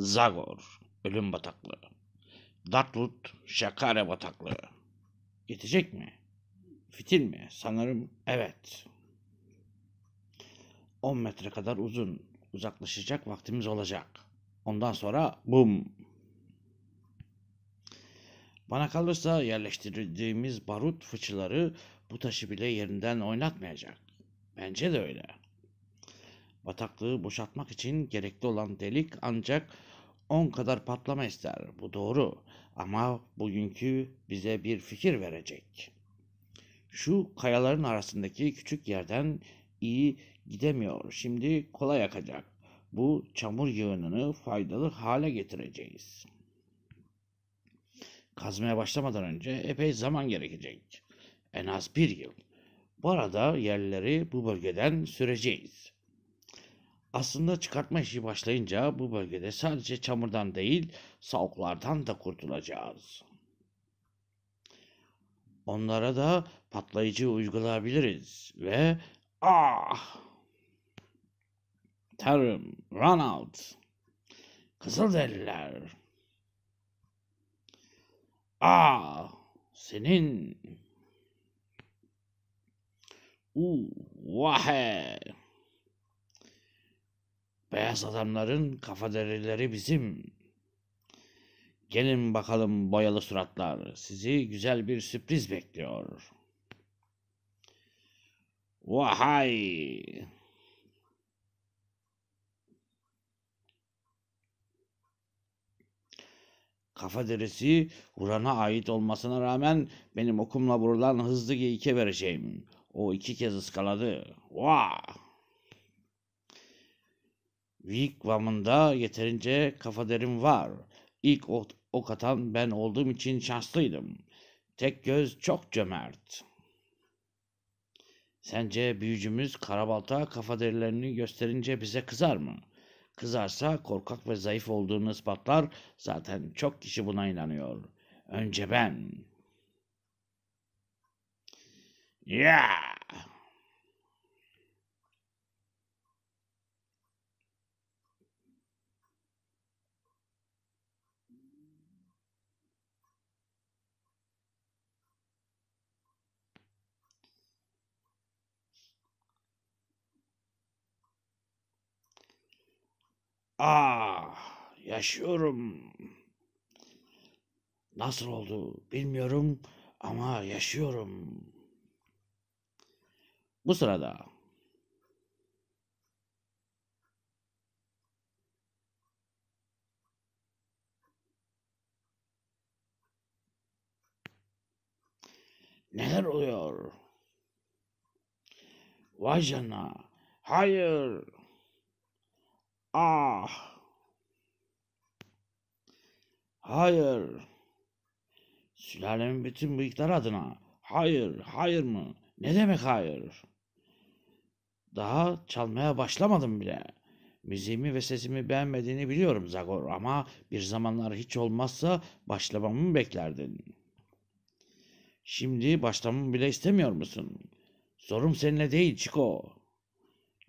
Zagor ölüm bataklığı. Dartwood Şakare bataklığı. Yetecek mi? Fitil mi? Sanırım evet. 10 metre kadar uzun. Uzaklaşacak vaktimiz olacak. Ondan sonra bum. Bana kalırsa yerleştirdiğimiz barut fıçıları bu taşı bile yerinden oynatmayacak. Bence de öyle. Bataklığı boşaltmak için gerekli olan delik ancak 10 kadar patlama ister. Bu doğru ama bugünkü bize bir fikir verecek. Şu kayaların arasındaki küçük yerden iyi gidemiyor. Şimdi kolay akacak. Bu çamur yığınını faydalı hale getireceğiz. Kazmaya başlamadan önce epey zaman gerekecek. En az bir yıl. Bu arada yerleri bu bölgeden süreceğiz.'' Aslında çıkartma işi başlayınca bu bölgede sadece çamurdan değil savuklardan da kurtulacağız. Onlara da patlayıcı uygulayabiliriz ve ah Tarım, run out. Kızılderililer. Ah senin. Uh, vahe. Beyaz adamların kafadereleri bizim. Gelin bakalım boyalı suratlar. Sizi güzel bir sürpriz bekliyor. Vahay! Kafa derisi Uran'a ait olmasına rağmen benim okumla vurulan hızlı ikiye vereceğim. O iki kez ıskaladı. Vah! Weak yeterince kafa derim var. İlk o ok atan ben olduğum için şanslıydım. Tek göz çok cömert. Sence büyücümüz Karabalta kafa derilerini gösterince bize kızar mı? Kızarsa korkak ve zayıf olduğunu ispatlar. Zaten çok kişi buna inanıyor. Önce ben. Yeah! Ah, yaşıyorum. Nasıl oldu bilmiyorum ama yaşıyorum. Bu sırada Neler oluyor? Vay canına. Hayır. Ah! Hayır. Sülalemin bütün bıyıklar adına. Hayır, hayır mı? Ne demek hayır? Daha çalmaya başlamadım bile. Müziğimi ve sesimi beğenmediğini biliyorum Zagor ama bir zamanlar hiç olmazsa başlamamı beklerdin. Şimdi başlamamı bile istemiyor musun? Sorum seninle değil Çiko.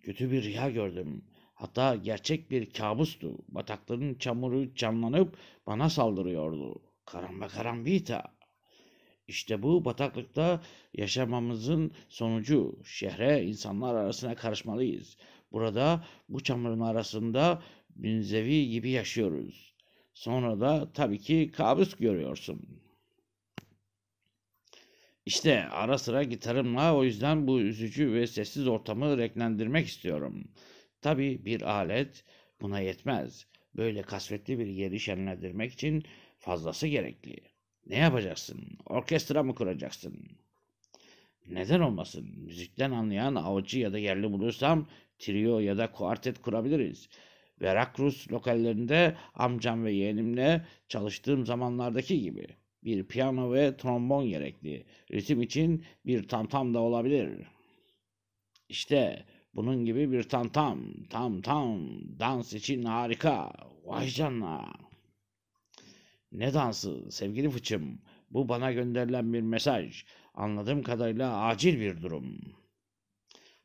Kötü bir rüya gördüm. Hatta gerçek bir kabustu. Batakların çamuru canlanıp bana saldırıyordu. Karamba karambita. İşte bu bataklıkta yaşamamızın sonucu. Şehre insanlar arasına karışmalıyız. Burada bu çamurun arasında bünzevi gibi yaşıyoruz. Sonra da tabii ki kabus görüyorsun. İşte ara sıra gitarımla o yüzden bu üzücü ve sessiz ortamı renklendirmek istiyorum.'' Tabi bir alet buna yetmez. Böyle kasvetli bir yeri şenlendirmek için fazlası gerekli. Ne yapacaksın? Orkestra mı kuracaksın? Neden olmasın? Müzikten anlayan avcı ya da yerli bulursam trio ya da kuartet kurabiliriz. Veracruz lokallerinde amcam ve yeğenimle çalıştığım zamanlardaki gibi. Bir piyano ve trombon gerekli. Ritim için bir tamtam da olabilir. İşte bunun gibi bir tam tam tam tam dans için harika. Vay canına. Ne dansı sevgili fıçım? Bu bana gönderilen bir mesaj. Anladığım kadarıyla acil bir durum.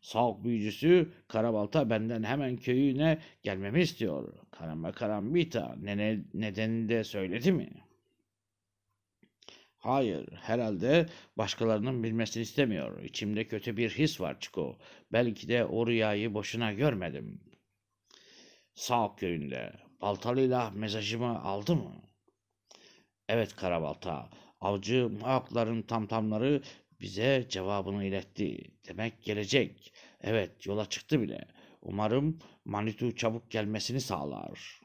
Sağok büyücüsü Karabalta benden hemen köyüne gelmemi istiyor. Karamba karambita nene, nedenini de söyledi mi?'' Hayır, herhalde başkalarının bilmesini istemiyor. İçimde kötü bir his var Çiko. Belki de o rüyayı boşuna görmedim. Sağ köyünde. Baltalıyla mesajımı aldı mı? Evet Karabalta. Avcı Maokların tamtamları bize cevabını iletti. Demek gelecek. Evet yola çıktı bile. Umarım Manitu çabuk gelmesini sağlar.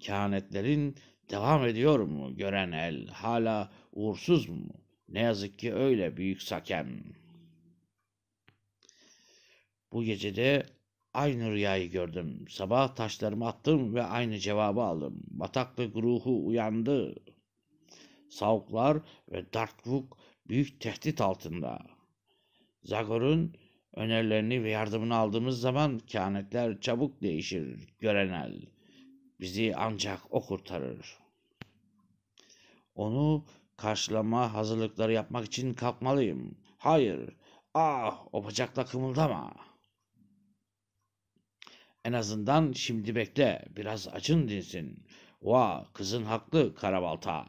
Kehanetlerin Devam ediyor mu gören el? Hala uğursuz mu? Ne yazık ki öyle büyük sakem. Bu gecede aynı rüyayı gördüm. Sabah taşlarımı attım ve aynı cevabı aldım. Bataklık ruhu uyandı. Savuklar ve Dartvuk büyük tehdit altında. Zagor'un önerilerini ve yardımını aldığımız zaman kehanetler çabuk değişir görenel. Bizi ancak o kurtarır. Onu karşılama hazırlıkları yapmak için kalkmalıyım. Hayır, ah o bacakla kımıldama. En azından şimdi bekle, biraz acın dinsin. Va, kızın haklı karabalta.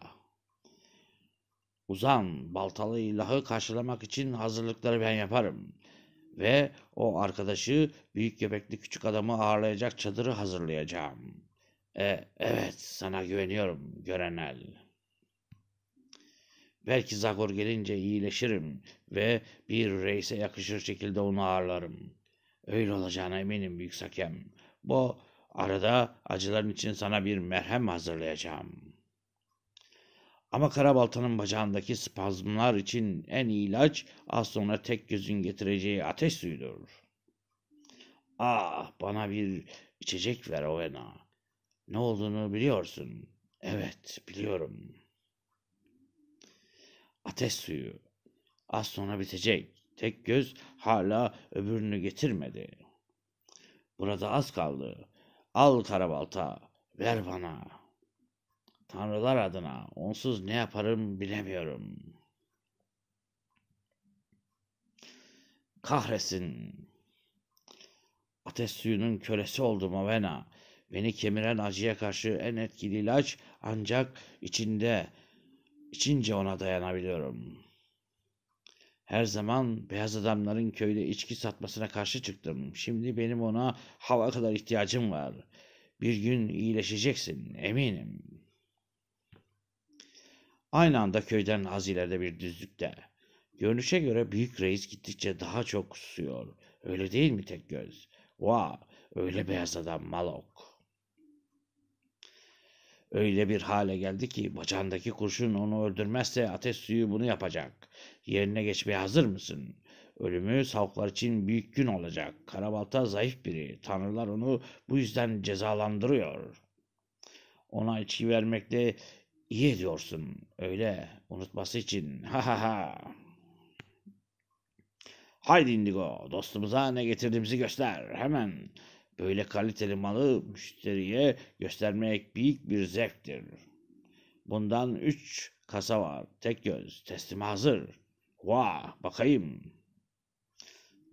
Uzan, baltalı ilahı karşılamak için hazırlıkları ben yaparım. Ve o arkadaşı büyük göbekli küçük adamı ağırlayacak çadırı hazırlayacağım.'' E, evet sana güveniyorum görenel. Belki Zagor gelince iyileşirim ve bir reise yakışır şekilde onu ağırlarım. Öyle olacağına eminim büyük hakem. Bu arada acıların için sana bir merhem hazırlayacağım. Ama Karabalta'nın bacağındaki spazmlar için en iyi ilaç az sonra tek gözün getireceği ateş suyudur. Ah bana bir içecek ver Ovena. Ne olduğunu biliyorsun. Evet, biliyorum. Ateş suyu. Az sonra bitecek. Tek göz hala öbürünü getirmedi. Burada az kaldı. Al karabalta, ver bana. Tanrılar adına onsuz ne yaparım bilemiyorum. Kahresin, Ateş suyunun kölesi oldum Mavena. Beni kemiren acıya karşı en etkili ilaç ancak içinde, içince ona dayanabiliyorum. Her zaman beyaz adamların köyde içki satmasına karşı çıktım. Şimdi benim ona hava kadar ihtiyacım var. Bir gün iyileşeceksin, eminim. Aynı anda köyden az ileride bir düzlükte. Görünüşe göre büyük reis gittikçe daha çok susuyor. Öyle değil mi tek göz? Vaa, wow, öyle beyaz adam Malok.'' Öyle bir hale geldi ki bacağındaki kurşun onu öldürmezse ateş suyu bunu yapacak. Yerine geçmeye hazır mısın? Ölümü savuklar için büyük gün olacak. Karabalta zayıf biri. Tanrılar onu bu yüzden cezalandırıyor. Ona içki vermekle iyi ediyorsun. Öyle unutması için. Ha ha ha. Haydi Indigo dostumuza ne getirdiğimizi göster. Hemen böyle kaliteli malı müşteriye göstermek büyük bir zevktir. Bundan üç kasa var. Tek göz. Teslim hazır. Vah bakayım.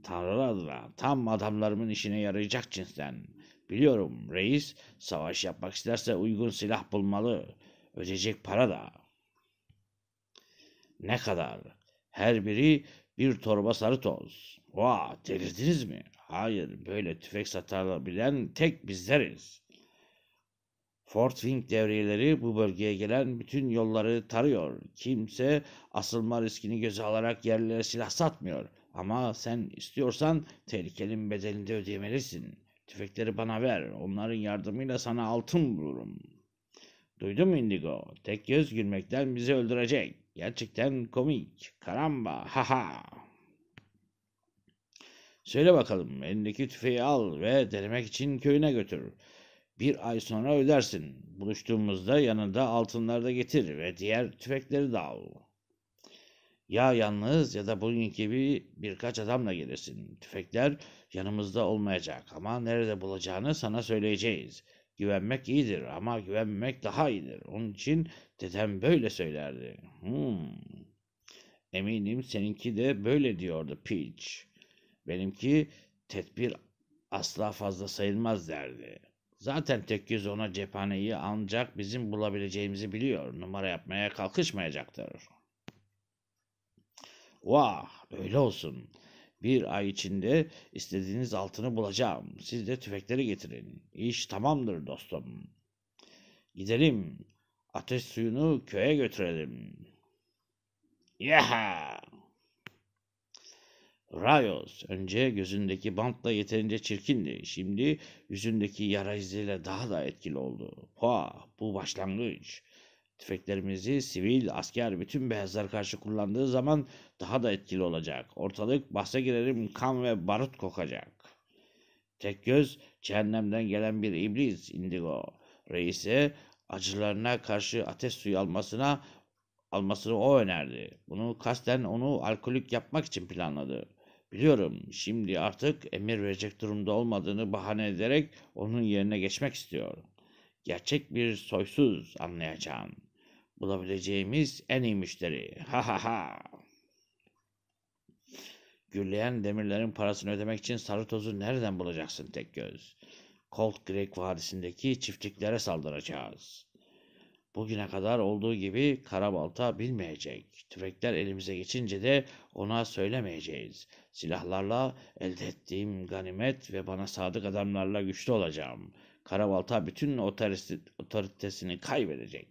Tanrı adına tam adamlarımın işine yarayacak cinsten. Biliyorum reis savaş yapmak isterse uygun silah bulmalı. Ödeyecek para da. Ne kadar? Her biri bir torba sarı toz. Vah delirdiniz mi? Hayır, böyle tüfek satabilen tek bizleriz. Fort Wing devriyeleri bu bölgeye gelen bütün yolları tarıyor. Kimse asılma riskini göze alarak yerlere silah satmıyor. Ama sen istiyorsan tehlikenin bedelini de ödemelisin. Tüfekleri bana ver. Onların yardımıyla sana altın bulurum. Duydun mu Indigo? Tek göz gülmekten bizi öldürecek. Gerçekten komik. Karamba. Haha. Söyle bakalım elindeki tüfeği al ve denemek için köyüne götür. Bir ay sonra ödersin. Buluştuğumuzda yanında altınları da getir ve diğer tüfekleri de al. Ya yalnız ya da bugün gibi birkaç adamla gelirsin. Tüfekler yanımızda olmayacak ama nerede bulacağını sana söyleyeceğiz. Güvenmek iyidir ama güvenmemek daha iyidir. Onun için dedem böyle söylerdi. Hmm. Eminim seninki de böyle diyordu Peach.'' Benimki tedbir asla fazla sayılmaz derdi. Zaten tek göz ona cephaneyi ancak bizim bulabileceğimizi biliyor. Numara yapmaya kalkışmayacaktır. Vah öyle olsun. Bir ay içinde istediğiniz altını bulacağım. Siz de tüfekleri getirin. İş tamamdır dostum. Gidelim. Ateş suyunu köye götürelim. Yeah! Rayos önce gözündeki bantla yeterince çirkindi. Şimdi yüzündeki yara iziyle daha da etkili oldu. Poa, bu başlangıç. Tüfeklerimizi sivil, asker, bütün beyazlar karşı kullandığı zaman daha da etkili olacak. Ortalık bahse girerim kan ve barut kokacak. Tek göz cehennemden gelen bir iblis indigo. Reise acılarına karşı ateş suyu almasına almasını o önerdi. Bunu kasten onu alkolik yapmak için planladı. Biliyorum şimdi artık emir verecek durumda olmadığını bahane ederek onun yerine geçmek istiyorum. Gerçek bir soysuz anlayacağım. Bulabileceğimiz en iyi müşteri. Ha ha ha. Gürleyen demirlerin parasını ödemek için sarı tozu nereden bulacaksın tek göz? Colt Creek Vadisi'ndeki çiftliklere saldıracağız. Bugüne kadar olduğu gibi Karabalta bilmeyecek. Tüfekler elimize geçince de ona söylemeyeceğiz. Silahlarla elde ettiğim ganimet ve bana sadık adamlarla güçlü olacağım. Karabalta bütün otoritesini kaybedecek.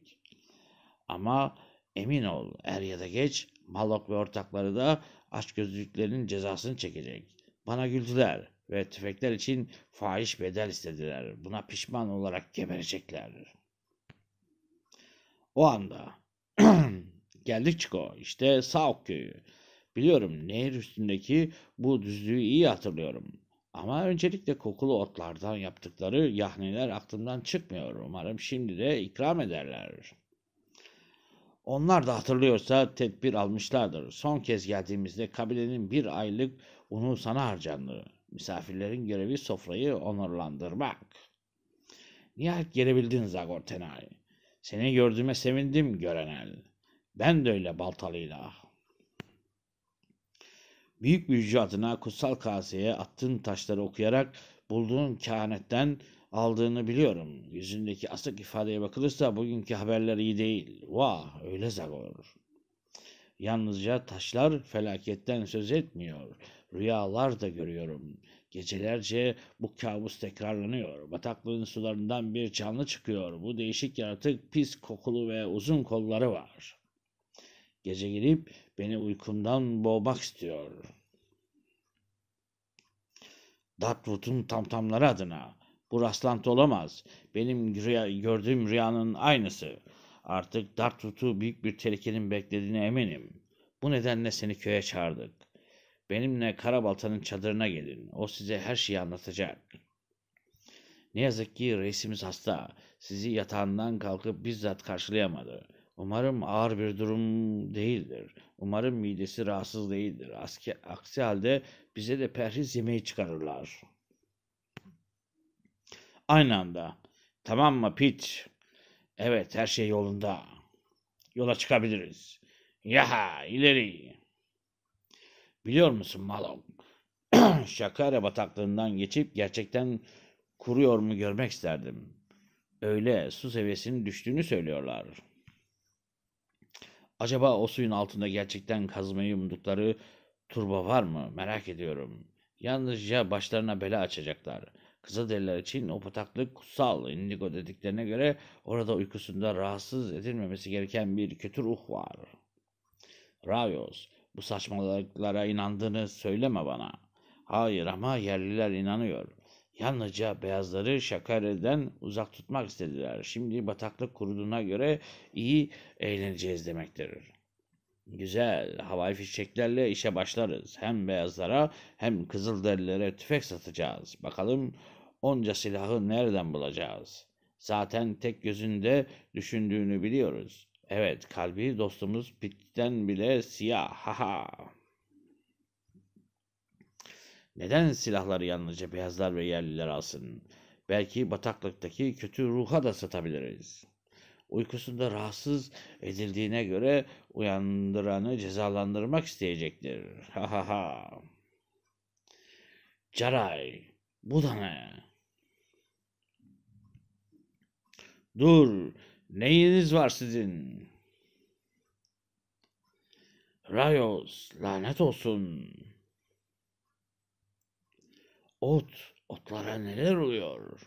Ama emin ol er ya da geç Malok ve ortakları da açgözlülüklerinin cezasını çekecek. Bana güldüler ve tüfekler için fahiş bedel istediler. Buna pişman olarak geberecekler.'' O anda geldik Çiko işte Sauk köyü. Biliyorum nehir üstündeki bu düzlüğü iyi hatırlıyorum. Ama öncelikle kokulu otlardan yaptıkları yahniler aklımdan çıkmıyor. Umarım şimdi de ikram ederler. Onlar da hatırlıyorsa tedbir almışlardır. Son kez geldiğimizde kabilenin bir aylık unu sana harcandı. Misafirlerin görevi sofrayı onurlandırmak. Nihayet gelebildin Zagor Tenay. Seni gördüğüme sevindim görenel. Ben de öyle baltalıyla. Büyük büyücü adına kutsal kaseye attığın taşları okuyarak bulduğun kehanetten aldığını biliyorum. Yüzündeki asık ifadeye bakılırsa bugünkü haberler iyi değil. Vah öyle zagor. Yalnızca taşlar felaketten söz etmiyor. Rüyalar da görüyorum. Gecelerce bu kabus tekrarlanıyor. Bataklığın sularından bir canlı çıkıyor. Bu değişik yaratık pis kokulu ve uzun kolları var. Gece gelip beni uykumdan boğmak istiyor. Dartwood'un tamtamları adına. Bu rastlantı olamaz. Benim rüya, gördüğüm rüyanın aynısı. Artık Dartwood'u büyük bir tehlikenin beklediğine eminim. Bu nedenle seni köye çağırdık. Benimle Karabalta'nın çadırına gelin. O size her şeyi anlatacak. Ne yazık ki reisimiz hasta. Sizi yatağından kalkıp bizzat karşılayamadı. Umarım ağır bir durum değildir. Umarım midesi rahatsız değildir. Aski, aksi halde bize de perhiz yemeği çıkarırlar. Aynı anda. Tamam mı piç? Evet her şey yolunda. Yola çıkabiliriz. Yaha ileri. Biliyor musun Malon? Şakare bataklığından geçip gerçekten kuruyor mu görmek isterdim. Öyle su seviyesinin düştüğünü söylüyorlar. Acaba o suyun altında gerçekten kazmayı umdukları turba var mı? Merak ediyorum. Yalnızca başlarına bela açacaklar. Kızılderililer için o bataklık kutsal indigo dediklerine göre orada uykusunda rahatsız edilmemesi gereken bir kötü ruh var. Ravios. Bu saçmalıklara inandığını söyleme bana. Hayır ama yerliler inanıyor. Yalnızca beyazları şakareden uzak tutmak istediler. Şimdi bataklık kuruduğuna göre iyi eğleneceğiz demektir. Güzel, havai fişeklerle işe başlarız. Hem beyazlara hem kızılderilere tüfek satacağız. Bakalım onca silahı nereden bulacağız? Zaten tek gözünde düşündüğünü biliyoruz. Evet kalbi dostumuz pitten bile siyah. Haha. Neden silahları yalnızca beyazlar ve yerliler alsın? Belki bataklıktaki kötü ruha da satabiliriz. Uykusunda rahatsız edildiğine göre uyandıranı cezalandırmak isteyecektir. Ha ha ha. Caray, bu da ne? Dur, Neyiniz var sizin? Rayos lanet olsun. Ot, otlara neler oluyor?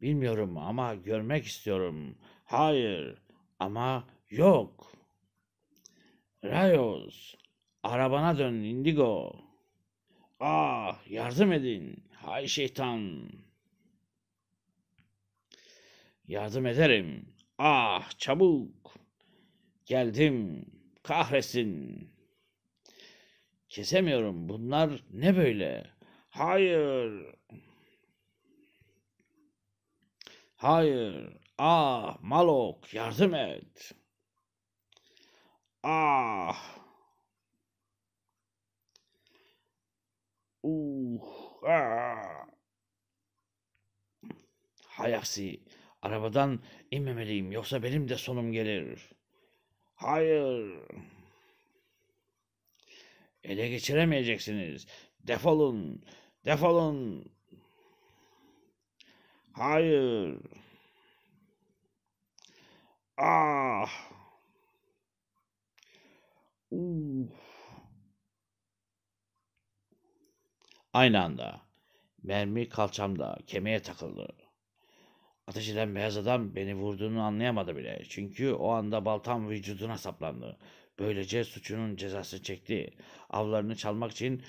Bilmiyorum ama görmek istiyorum. Hayır ama yok. Rayos, arabana dön Indigo. Ah yardım edin. Hay şeytan. Yardım ederim. Ah çabuk. Geldim. Kahretsin. Kesemiyorum. Bunlar ne böyle? Hayır. Hayır. Ah Malok yardım et. Ah. Uh. Ah. Hayasi Arabadan inmemeliyim yoksa benim de sonum gelir. Hayır. Ele geçiremeyeceksiniz. Defolun. Defolun. Hayır. Ah. Uf. Aynı anda mermi kalçamda kemiğe takıldı. Ateş eden beyaz adam beni vurduğunu anlayamadı bile. Çünkü o anda baltam vücuduna saplandı. Böylece suçunun cezası çekti. Avlarını çalmak için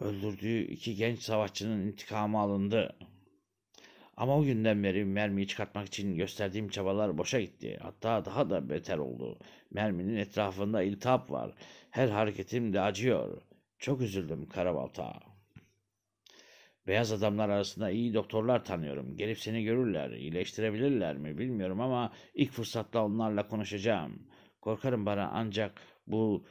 öldürdüğü iki genç savaşçının intikamı alındı. Ama o günden beri mermiyi çıkartmak için gösterdiğim çabalar boşa gitti. Hatta daha da beter oldu. Merminin etrafında iltihap var. Her hareketim de acıyor. Çok üzüldüm Karabalta.'' Beyaz adamlar arasında iyi doktorlar tanıyorum. Gelip seni görürler, iyileştirebilirler mi bilmiyorum ama ilk fırsatta onlarla konuşacağım. Korkarım bana ancak bu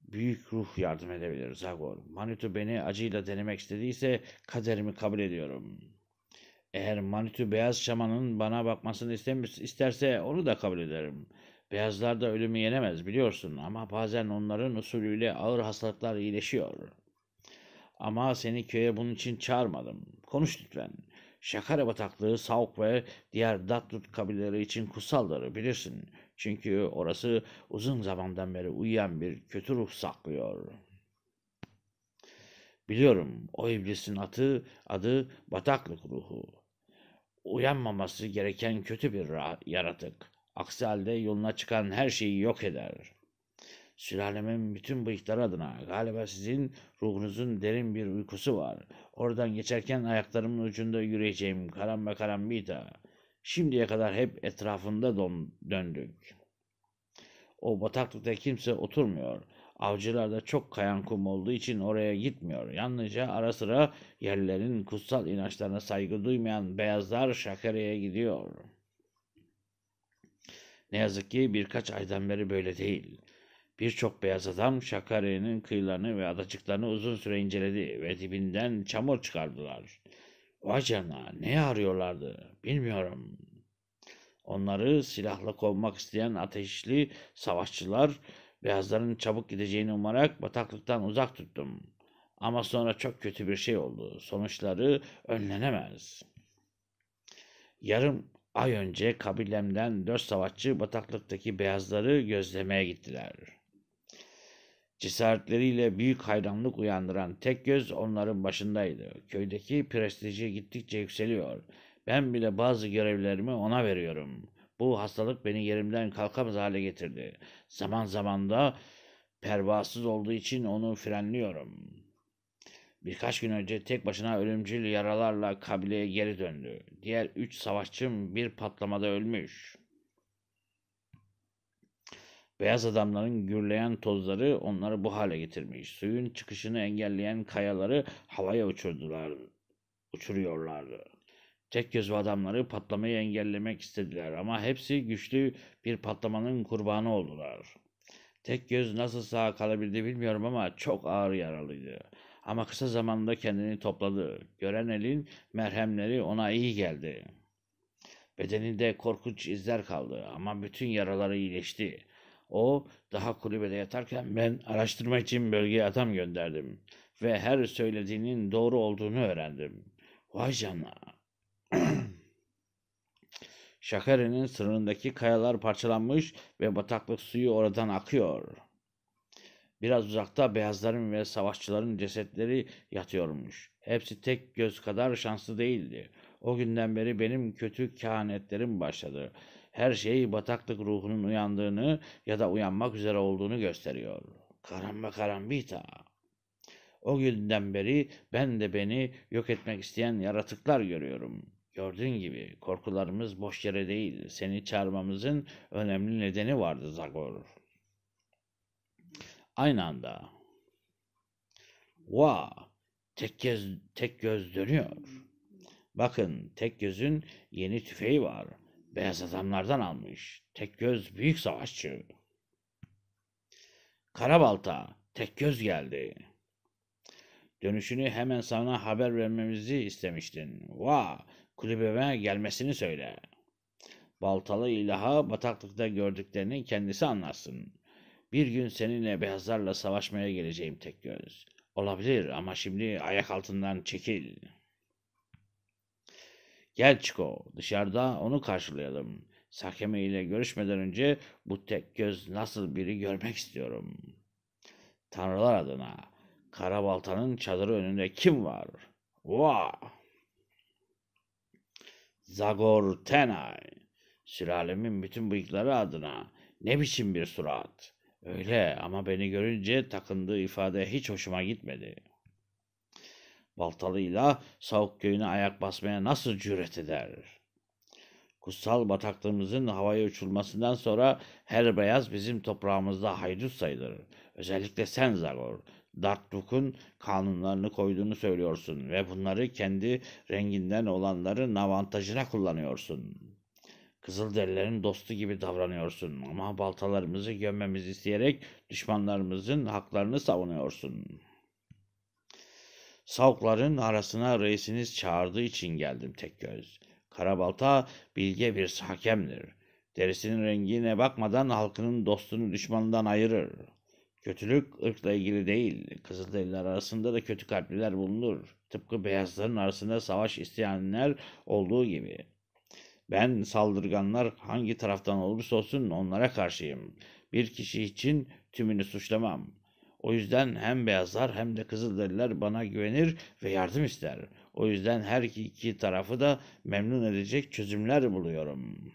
büyük ruh yardım edebilir Zagor. Manitu beni acıyla denemek istediyse kaderimi kabul ediyorum. Eğer Manitu beyaz şamanın bana bakmasını isterse onu da kabul ederim. Beyazlar da ölümü yenemez biliyorsun ama bazen onların usulüyle ağır hastalıklar iyileşiyor.'' Ama seni köye bunun için çağırmadım. Konuş lütfen. Şakara bataklığı, Sauk ve diğer Datlut kabileleri için kutsalları bilirsin. Çünkü orası uzun zamandan beri uyuyan bir kötü ruh saklıyor. Biliyorum o iblisin atı, adı bataklık ruhu. Uyanmaması gereken kötü bir yaratık. Aksi halde yoluna çıkan her şeyi yok eder.'' Sülalemin bütün bıyıklar adına galiba sizin ruhunuzun derin bir uykusu var. Oradan geçerken ayaklarımın ucunda yürüyeceğim karamba karambita. Şimdiye kadar hep etrafında don döndük. O bataklıkta kimse oturmuyor. Avcılar da çok kayan kum olduğu için oraya gitmiyor. Yalnızca ara sıra yerlerin kutsal inançlarına saygı duymayan beyazlar şakereye gidiyor. Ne yazık ki birkaç aydan beri böyle değil. Birçok beyaz adam Şakare'nin kıyılarını ve adacıklarını uzun süre inceledi ve dibinden çamur çıkardılar. Vay canına ne arıyorlardı bilmiyorum. Onları silahla kovmak isteyen ateşli savaşçılar beyazların çabuk gideceğini umarak bataklıktan uzak tuttum. Ama sonra çok kötü bir şey oldu. Sonuçları önlenemez. Yarım ay önce kabilemden dört savaşçı bataklıktaki beyazları gözlemeye gittiler.'' Cesaretleriyle büyük hayranlık uyandıran tek göz onların başındaydı. Köydeki prestiji gittikçe yükseliyor. Ben bile bazı görevlerimi ona veriyorum. Bu hastalık beni yerimden kalkamaz hale getirdi. Zaman zaman da pervasız olduğu için onu frenliyorum. Birkaç gün önce tek başına ölümcül yaralarla kabileye geri döndü. Diğer üç savaşçım bir patlamada ölmüş.'' Beyaz adamların gürleyen tozları onları bu hale getirmiş. Suyun çıkışını engelleyen kayaları havaya uçurdular, uçuruyorlardı. Tek göz adamları patlamayı engellemek istediler ama hepsi güçlü bir patlamanın kurbanı oldular. Tek göz nasıl sağ kalabildi bilmiyorum ama çok ağır yaralıydı. Ama kısa zamanda kendini topladı. Gören elin merhemleri ona iyi geldi. Bedeninde korkunç izler kaldı ama bütün yaraları iyileşti. O daha kulübede yatarken ben araştırma için bölgeye adam gönderdim ve her söylediğinin doğru olduğunu öğrendim. Vay canına. Şakare'nin sınırındaki kayalar parçalanmış ve bataklık suyu oradan akıyor. Biraz uzakta beyazların ve savaşçıların cesetleri yatıyormuş. Hepsi tek göz kadar şanslı değildi. O günden beri benim kötü kehanetlerim başladı. Her şey bataklık ruhunun uyandığını ya da uyanmak üzere olduğunu gösteriyor. Karamba karambita. O günden beri ben de beni yok etmek isteyen yaratıklar görüyorum.'' Gördüğün gibi korkularımız boş yere değil. Seni çağırmamızın önemli nedeni vardı Zagor. Aynı anda. Va! Tek göz, tek göz dönüyor. Bakın tek gözün yeni tüfeği var. Beyaz adamlardan almış. Tek göz büyük savaşçı. Karabalta tek göz geldi. Dönüşünü hemen sana haber vermemizi istemiştin. Va, kulübeme gelmesini söyle. Baltalı ilaha bataklıkta gördüklerini kendisi anlatsın. Bir gün seninle beyazlarla savaşmaya geleceğim tek göz. Olabilir ama şimdi ayak altından çekil.'' Gel Çiko dışarıda onu karşılayalım. Sakeme ile görüşmeden önce bu tek göz nasıl biri görmek istiyorum. Tanrılar adına Karabalta'nın çadırı önünde kim var? Vah! Zagor Tenay. Sülalemin bütün bıyıkları adına. Ne biçim bir surat. Öyle ama beni görünce takındığı ifade hiç hoşuma gitmedi.'' baltalıyla Savuk köyüne ayak basmaya nasıl cüret eder? Kutsal bataklığımızın havaya uçulmasından sonra her beyaz bizim toprağımızda haydut sayılır. Özellikle sen Zagor. Dartluk'un kanunlarını koyduğunu söylüyorsun ve bunları kendi renginden olanların avantajına kullanıyorsun. Kızılderililerin dostu gibi davranıyorsun ama baltalarımızı gömmemizi isteyerek düşmanlarımızın haklarını savunuyorsun.'' Savukların arasına reisiniz çağırdığı için geldim tek göz. Karabalta bilge bir hakemdir. Derisinin rengine bakmadan halkının dostunu düşmanından ayırır. Kötülük ırkla ilgili değil. Kızılderililer arasında da kötü kalpliler bulunur. Tıpkı beyazların arasında savaş isteyenler olduğu gibi. Ben saldırganlar hangi taraftan olursa olsun onlara karşıyım. Bir kişi için tümünü suçlamam.'' O yüzden hem beyazlar hem de kızılderiler bana güvenir ve yardım ister. O yüzden her iki tarafı da memnun edecek çözümler buluyorum.''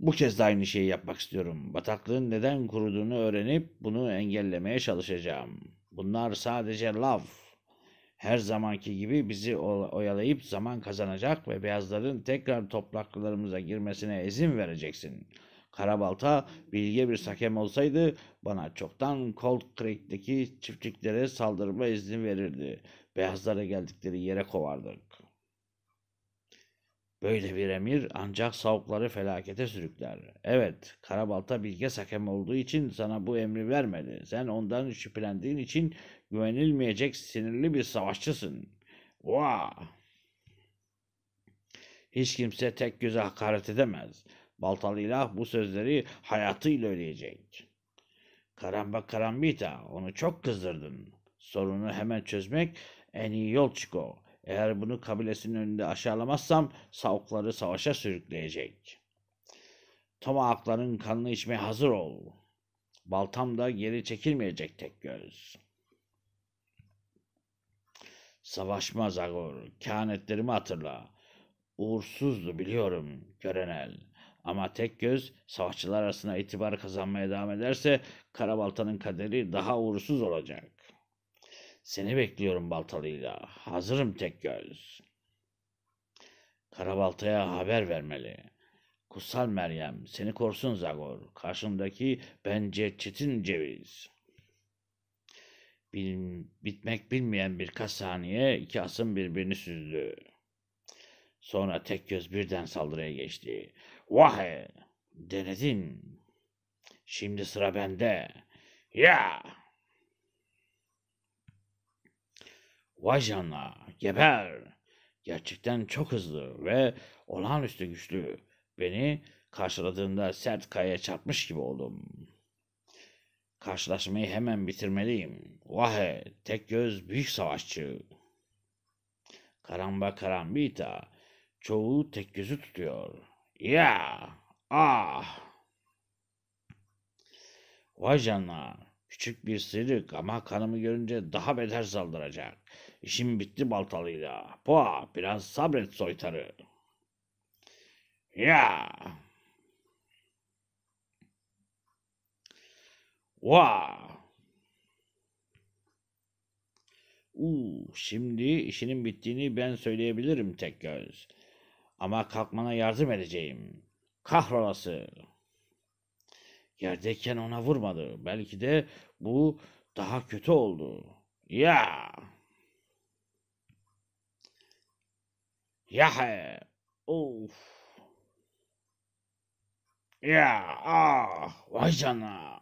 Bu kez de aynı şeyi yapmak istiyorum. Bataklığın neden kuruduğunu öğrenip bunu engellemeye çalışacağım. Bunlar sadece laf. Her zamanki gibi bizi oyalayıp zaman kazanacak ve beyazların tekrar topraklarımıza girmesine izin vereceksin. Karabalta bilge bir sakem olsaydı bana çoktan Cold Creek'teki çiftliklere saldırma izni verirdi. Beyazlara geldikleri yere kovardık. Böyle bir emir ancak savukları felakete sürükler. Evet, Karabalta bilge sakem olduğu için sana bu emri vermedi. Sen ondan şüphelendiğin için güvenilmeyecek sinirli bir savaşçısın. Vaa! Wow. Hiç kimse tek göze hakaret edemez. Baltalı ilah bu sözleri hayatıyla ödeyecek. Karamba karambita onu çok kızdırdın. Sorunu hemen çözmek en iyi yol Çiko. Eğer bunu kabilesinin önünde aşağılamazsam savukları savaşa sürükleyecek. Tomahawkların kanını içmeye hazır ol. Baltam da geri çekilmeyecek tek göz. Savaşma Zagor. Kehanetlerimi hatırla. Uğursuzdu biliyorum görenel. Ama tek göz savaşçılar arasında itibar kazanmaya devam ederse Karabalta'nın kaderi daha uğursuz olacak. Seni bekliyorum baltalıyla. Hazırım tek göz. Karabalta'ya haber vermeli. Kutsal Meryem, seni korusun Zagor. Karşımdaki bence çetin ceviz.'' Bil, bitmek bilmeyen birkaç saniye iki asım birbirini süzdü. Sonra tek göz birden saldırıya geçti. Vahe denedin. Şimdi sıra bende. Ya. Vajana geber. Gerçekten çok hızlı ve olağanüstü güçlü. Beni karşıladığında sert kayaya çarpmış gibi oldum. Karşılaşmayı hemen bitirmeliyim. Vahe tek göz büyük savaşçı. Karamba karambita çoğu tek gözü tutuyor.'' Ya. Ah. Vay canına. Küçük bir sıyrık ama kanımı görünce daha beter saldıracak. İşim bitti baltalıyla. Poa biraz sabret soytarı. Ya. Va. Uu, şimdi işinin bittiğini ben söyleyebilirim tek göz. Ama kalkmana yardım edeceğim. Kahrolası. Yerdeyken ona vurmadı. Belki de bu daha kötü oldu. Ya. Ya he. Of. Ya ah vay canına.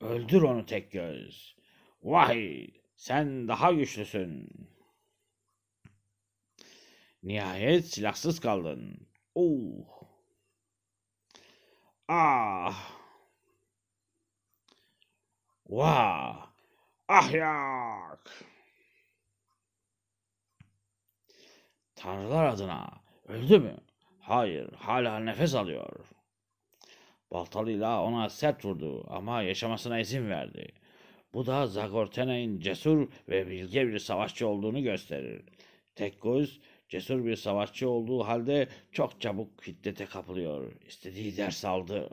Öldür onu tek göz. Vay sen daha güçlüsün.'' Nihayet silahsız kaldın. Oh. Ah. Vah. Ah yak. Tanrılar adına öldü mü? Hayır, hala nefes alıyor. Baltalıyla ona sert vurdu ama yaşamasına izin verdi. Bu da Zagortenay'ın cesur ve bilge bir savaşçı olduğunu gösterir. Tek göz Cesur bir savaşçı olduğu halde çok çabuk hiddete kapılıyor. İstediği ders aldı.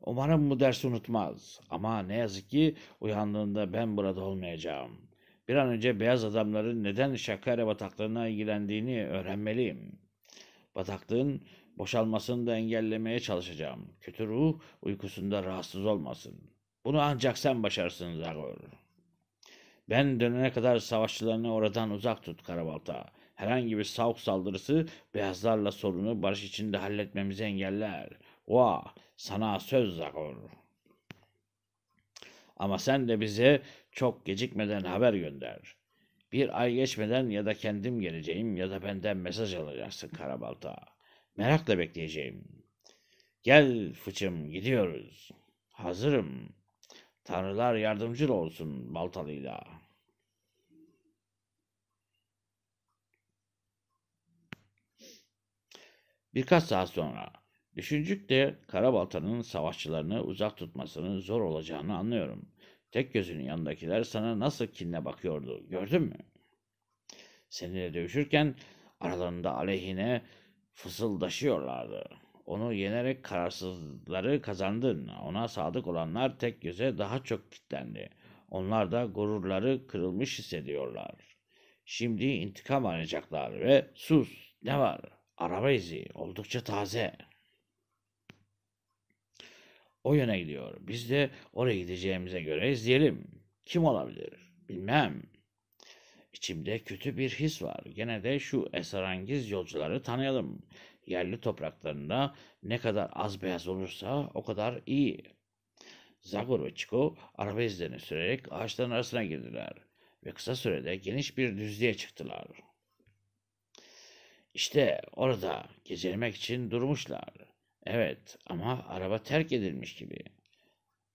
Umarım bu dersi unutmaz. Ama ne yazık ki uyandığında ben burada olmayacağım. Bir an önce beyaz adamların neden şakare bataklığına ilgilendiğini öğrenmeliyim. Bataklığın boşalmasını da engellemeye çalışacağım. Kötü ruh uykusunda rahatsız olmasın. Bunu ancak sen başarsın Zagor.'' Ben dönene kadar savaşçılarını oradan uzak tut Karabalta. Herhangi bir savuk saldırısı beyazlarla sorunu barış içinde halletmemizi engeller. Va, sana söz Zagor. Ama sen de bize çok gecikmeden haber gönder. Bir ay geçmeden ya da kendim geleceğim ya da benden mesaj alacaksın Karabalta. Merakla bekleyeceğim. Gel fıçım gidiyoruz. Hazırım.'' Tanrılar yardımcı olsun Baltalıyla. Birkaç saat sonra düşüncük de Karabalta'nın savaşçılarını uzak tutmasının zor olacağını anlıyorum. Tek gözünün yanındakiler sana nasıl kinle bakıyordu gördün mü? Seninle dövüşürken aralarında aleyhine fısıldaşıyorlardı.'' Onu yenerek kararsızları kazandın. Ona sadık olanlar tek göze daha çok kitlendi. Onlar da gururları kırılmış hissediyorlar. Şimdi intikam arayacaklar ve sus ne var? Araba izi oldukça taze. O yöne gidiyor. Biz de oraya gideceğimize göre izleyelim. Kim olabilir? Bilmem. İçimde kötü bir his var. Gene de şu esrarengiz yolcuları tanıyalım yerli topraklarında ne kadar az beyaz olursa o kadar iyi. Zagor ve Chico araba izlerini sürerek ağaçların arasına girdiler ve kısa sürede geniş bir düzlüğe çıktılar. İşte orada gezinmek için durmuşlar. Evet ama araba terk edilmiş gibi.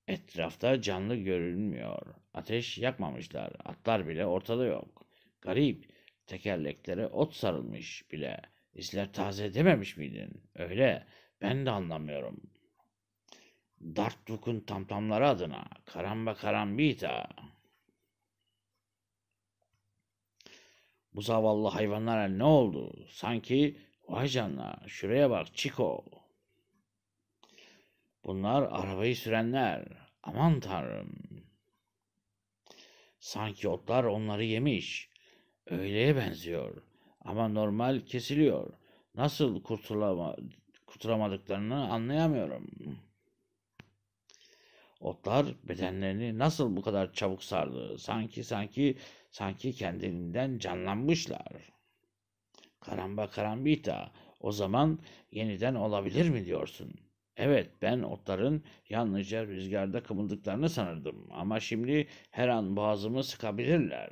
Etrafta canlı görünmüyor. Ateş yakmamışlar. Atlar bile ortada yok. Garip. Tekerleklere ot sarılmış bile. İzler taze dememiş miydin? Öyle. Ben de anlamıyorum. Dartduk'un tamtamları adına. Karamba karambita. Bu zavallı hayvanlara ne oldu? Sanki vay canına şuraya bak Çiko. Bunlar arabayı sürenler. Aman tanrım. Sanki otlar onları yemiş. Öyleye benziyor.'' Ama normal kesiliyor. Nasıl kurtulama, kurtulamadıklarını anlayamıyorum. Otlar bedenlerini nasıl bu kadar çabuk sardı? Sanki sanki sanki kendinden canlanmışlar. Karamba karambita. O zaman yeniden olabilir mi diyorsun? Evet ben otların yalnızca rüzgarda kımıldıklarını sanırdım ama şimdi her an boğazımı sıkabilirler.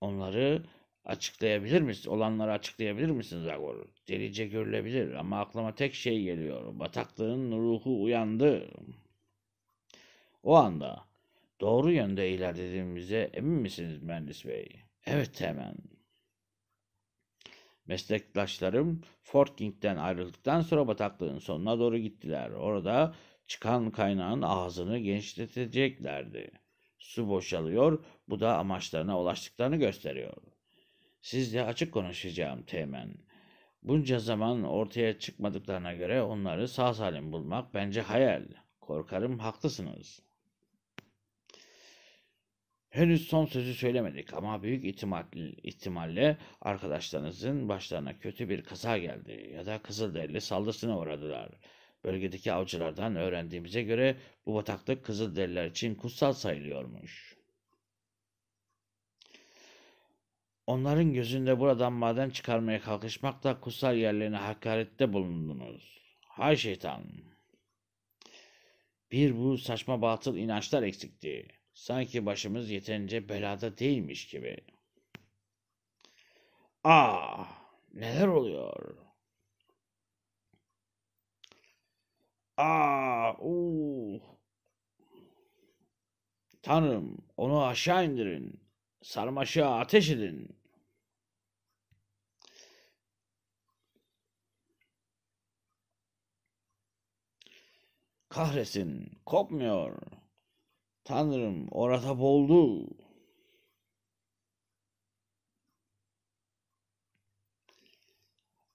Onları açıklayabilir misin Olanları açıklayabilir misiniz Agor? Delice görülebilir ama aklıma tek şey geliyor. Bataklığın ruhu uyandı. O anda doğru yönde ilerlediğimize emin misiniz mühendis bey? Evet hemen. Meslektaşlarım Fort Forking'den ayrıldıktan sonra bataklığın sonuna doğru gittiler. Orada çıkan kaynağın ağzını genişleteceklerdi. Su boşalıyor, bu da amaçlarına ulaştıklarını gösteriyor. Sizle açık konuşacağım Teğmen. Bunca zaman ortaya çıkmadıklarına göre onları sağ salim bulmak bence hayal. Korkarım haklısınız. Henüz son sözü söylemedik ama büyük ihtimal, ihtimalle arkadaşlarınızın başlarına kötü bir kaza geldi ya da Kızılderili saldırısına uğradılar. Bölgedeki avcılardan öğrendiğimize göre bu bataklık Kızılderililer için kutsal sayılıyormuş.'' Onların gözünde buradan maden çıkarmaya kalkışmak da kutsal yerlerine hakarette bulundunuz. Hay şeytan! Bir bu saçma batıl inançlar eksikti. Sanki başımız yeterince belada değilmiş gibi. Ah! Neler oluyor? Ah! Uh. Tanrım onu aşağı indirin. Sarmaşığa ateş edin. Kahresin, kopmuyor. Tanrım, orada boğuldu.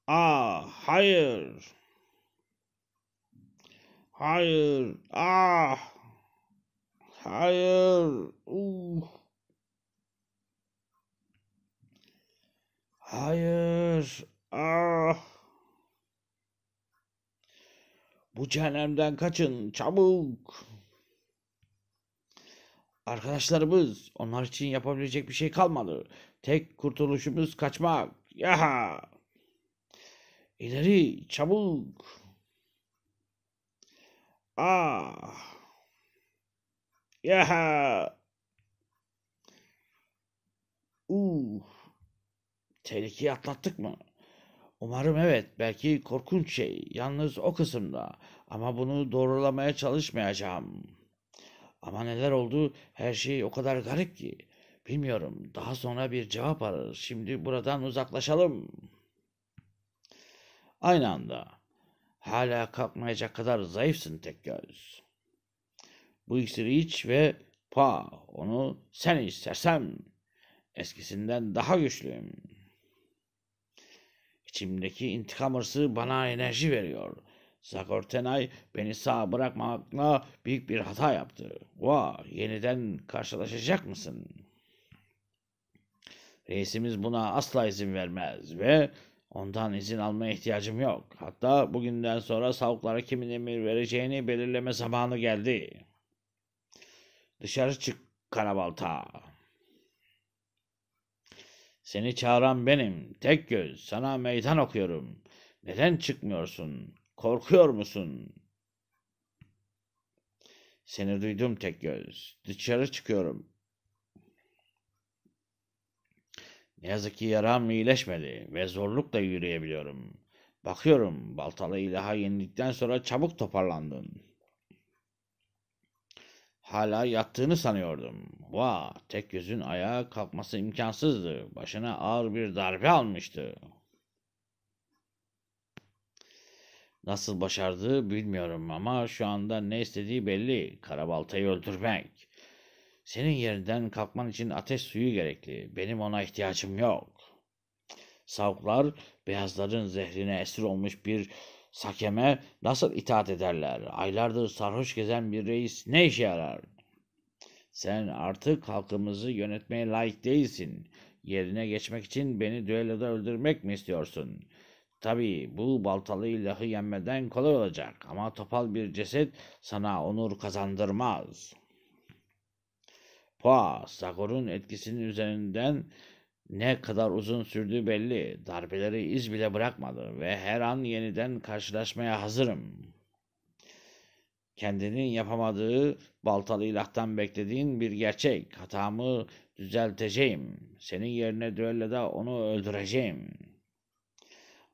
Ah, hayır. Hayır, ah. Hayır. Uh. Hayır. Ah. Bu cehennemden kaçın çabuk. Arkadaşlarımız onlar için yapabilecek bir şey kalmadı. Tek kurtuluşumuz kaçmak. Yaha. İleri çabuk. Ah. Yaha. Uh. Tehlikeyi atlattık mı? Umarım evet. Belki korkunç şey. Yalnız o kısımda. Ama bunu doğrulamaya çalışmayacağım. Ama neler oldu? Her şey o kadar garip ki. Bilmiyorum. Daha sonra bir cevap ararız. Şimdi buradan uzaklaşalım. Aynı anda. Hala kalkmayacak kadar zayıfsın tek göz. Bu iksiri iç ve pa onu sen istersen eskisinden daha güçlüyüm.'' İçimdeki intikam hırsı bana enerji veriyor. Zakortenay beni sağ bırakmakla büyük bir hata yaptı. Vah, yeniden karşılaşacak mısın? Reisimiz buna asla izin vermez ve Ondan izin almaya ihtiyacım yok. Hatta bugünden sonra savuklara kimin emir vereceğini belirleme zamanı geldi. Dışarı çık karabalta. Seni çağıran benim. Tek göz. Sana meydan okuyorum. Neden çıkmıyorsun? Korkuyor musun? Seni duydum tek göz. Dışarı çıkıyorum. Ne yazık ki yaram iyileşmedi ve zorlukla yürüyebiliyorum. Bakıyorum baltalı ilaha yenildikten sonra çabuk toparlandın.'' Hala yattığını sanıyordum. Vah, tek gözün ayağa kalkması imkansızdı. Başına ağır bir darbe almıştı. Nasıl başardığı bilmiyorum ama şu anda ne istediği belli. Karabaltayı öldürmek. Senin yerinden kalkman için ateş suyu gerekli. Benim ona ihtiyacım yok. Savuklar beyazların zehrine esir olmuş bir Sakeme nasıl itaat ederler? Aylardır sarhoş gezen bir reis ne işe yarar? Sen artık halkımızı yönetmeye layık değilsin. Yerine geçmek için beni düelloda öldürmek mi istiyorsun? Tabii bu baltalı ilahı yenmeden kolay olacak ama topal bir ceset sana onur kazandırmaz. Poa, Sagor'un etkisinin üzerinden ne kadar uzun sürdüğü belli. Darbeleri iz bile bırakmadı ve her an yeniden karşılaşmaya hazırım. Kendinin yapamadığı baltalı ilahtan beklediğin bir gerçek. Hatamı düzelteceğim. Senin yerine düelloda onu öldüreceğim.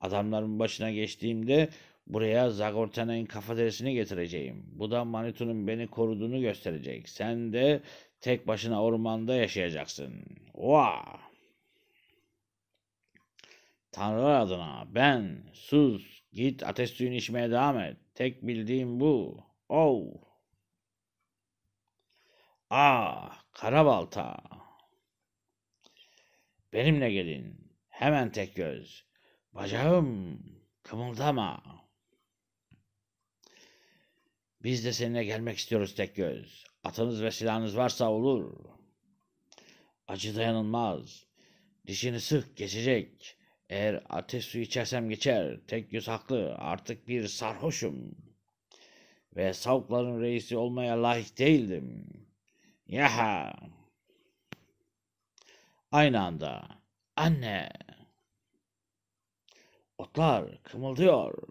Adamların başına geçtiğimde Buraya Zagortan'ın kafadesini getireceğim. Bu da Manitu'nun beni koruduğunu gösterecek. Sen de tek başına ormanda yaşayacaksın. Oha! Tanrı adına ben sus git ateş suyunu içmeye devam et. Tek bildiğim bu. Oh. Ah karabalta. Benimle gelin. Hemen tek göz. Bacağım kımıldama. Biz de seninle gelmek istiyoruz tek göz. Atınız ve silahınız varsa olur. Acı dayanılmaz. Dişini sık geçecek. Eğer ateş suyu içersem geçer. Tek yüz haklı. Artık bir sarhoşum. Ve savukların reisi olmaya layık değildim. Yaha. Aynı anda. Anne. Otlar kımıldıyor.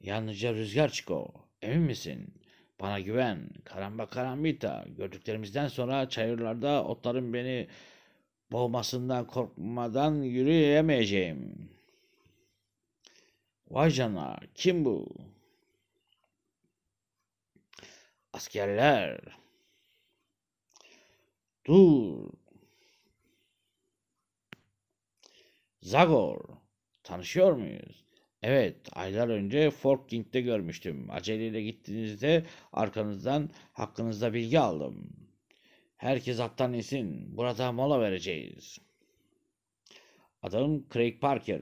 Yalnızca rüzgar çıko. Emin misin? Bana güven. Karamba karambita. Gördüklerimizden sonra çayırlarda otların beni boğmasından korkmadan yürüyemeyeceğim. Vay cana kim bu? Askerler. Dur. Zagor. Tanışıyor muyuz? Evet, aylar önce Forking'de görmüştüm. Aceleyle gittiğinizde arkanızdan hakkınızda bilgi aldım. Herkes attan insin. Burada mola vereceğiz. Adım Craig Parker.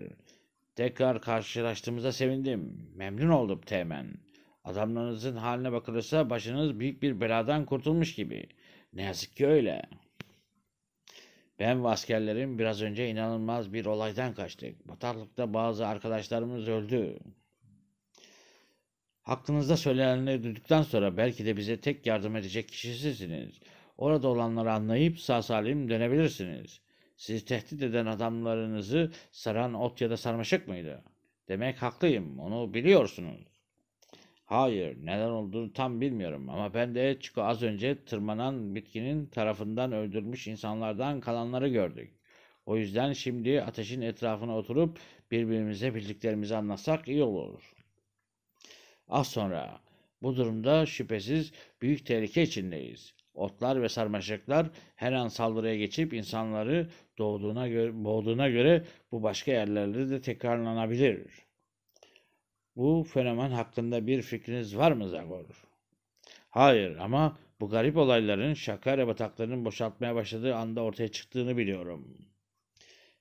Tekrar karşılaştığımıza sevindim. Memnun oldum Teğmen. Adamlarınızın haline bakılırsa başınız büyük bir beladan kurtulmuş gibi. Ne yazık ki öyle. Ben ve askerlerim biraz önce inanılmaz bir olaydan kaçtık. Bataklıkta bazı arkadaşlarımız öldü. Hakkınızda söylenenleri duyduktan sonra belki de bize tek yardım edecek kişi Orada olanları anlayıp sağ salim dönebilirsiniz. Sizi tehdit eden adamlarınızı saran ot ya da sarmaşık mıydı? Demek haklıyım, onu biliyorsunuz. Hayır, neden olduğunu tam bilmiyorum ama ben de Çiko az önce tırmanan bitkinin tarafından öldürmüş insanlardan kalanları gördük. O yüzden şimdi ateşin etrafına oturup birbirimize bildiklerimizi anlatsak iyi olur. Az sonra bu durumda şüphesiz büyük tehlike içindeyiz. Otlar ve sarmaşıklar her an saldırıya geçip insanları doğduğuna göre, boğduğuna göre bu başka yerlerde de tekrarlanabilir. Bu fenomen hakkında bir fikriniz var mı Zagor? Hayır ama bu garip olayların Şakarya bataklarının boşaltmaya başladığı anda ortaya çıktığını biliyorum.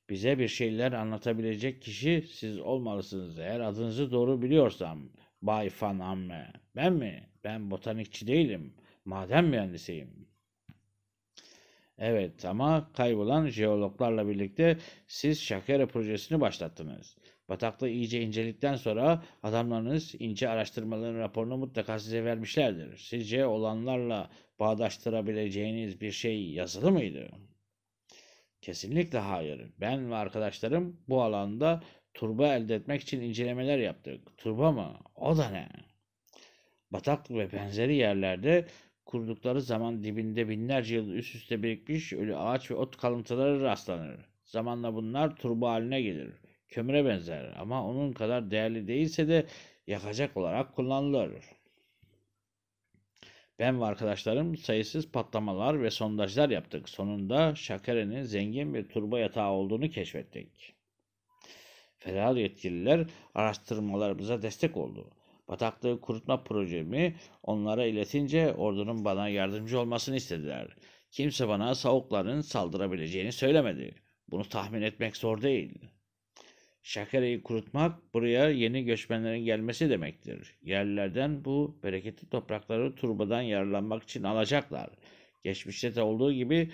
Bize bir şeyler anlatabilecek kişi siz olmalısınız eğer adınızı doğru biliyorsam. Bay Van Amme. Ben mi? Ben botanikçi değilim maden mühendisiyim. Evet ama kaybolan jeologlarla birlikte siz Şakera projesini başlattınız. Bataklığı iyice inceledikten sonra adamlarınız ince araştırmaların raporunu mutlaka size vermişlerdir. Sizce olanlarla bağdaştırabileceğiniz bir şey yazılı mıydı? Kesinlikle hayır. Ben ve arkadaşlarım bu alanda turba elde etmek için incelemeler yaptık. Turba mı? O da ne? Bataklık ve benzeri yerlerde Kurdukları zaman dibinde binlerce yıl üst üste birikmiş ölü ağaç ve ot kalıntıları rastlanır. Zamanla bunlar turba haline gelir. Kömüre benzer ama onun kadar değerli değilse de yakacak olarak kullanılır. Ben ve arkadaşlarım sayısız patlamalar ve sondajlar yaptık. Sonunda Şakere'nin zengin bir turba yatağı olduğunu keşfettik. Federal yetkililer araştırmalarımıza destek oldu bataklığı kurutma projemi onlara iletince ordunun bana yardımcı olmasını istediler. Kimse bana savukların saldırabileceğini söylemedi. Bunu tahmin etmek zor değil. Şakereyi kurutmak buraya yeni göçmenlerin gelmesi demektir. Yerlilerden bu bereketli toprakları turbadan yararlanmak için alacaklar. Geçmişte de olduğu gibi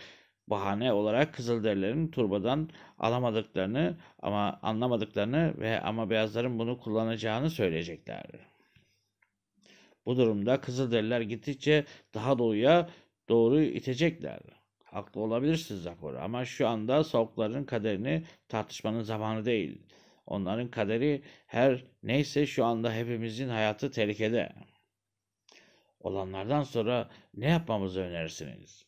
bahane olarak kızılderilerin turbadan alamadıklarını ama anlamadıklarını ve ama beyazların bunu kullanacağını söyleyecekler. Bu durumda Kızılderililer gittikçe daha doğuya doğru itecekler. Haklı olabilirsiniz Zakor ama şu anda soğukların kaderini tartışmanın zamanı değil. Onların kaderi her neyse şu anda hepimizin hayatı tehlikede. Olanlardan sonra ne yapmamızı önerirsiniz?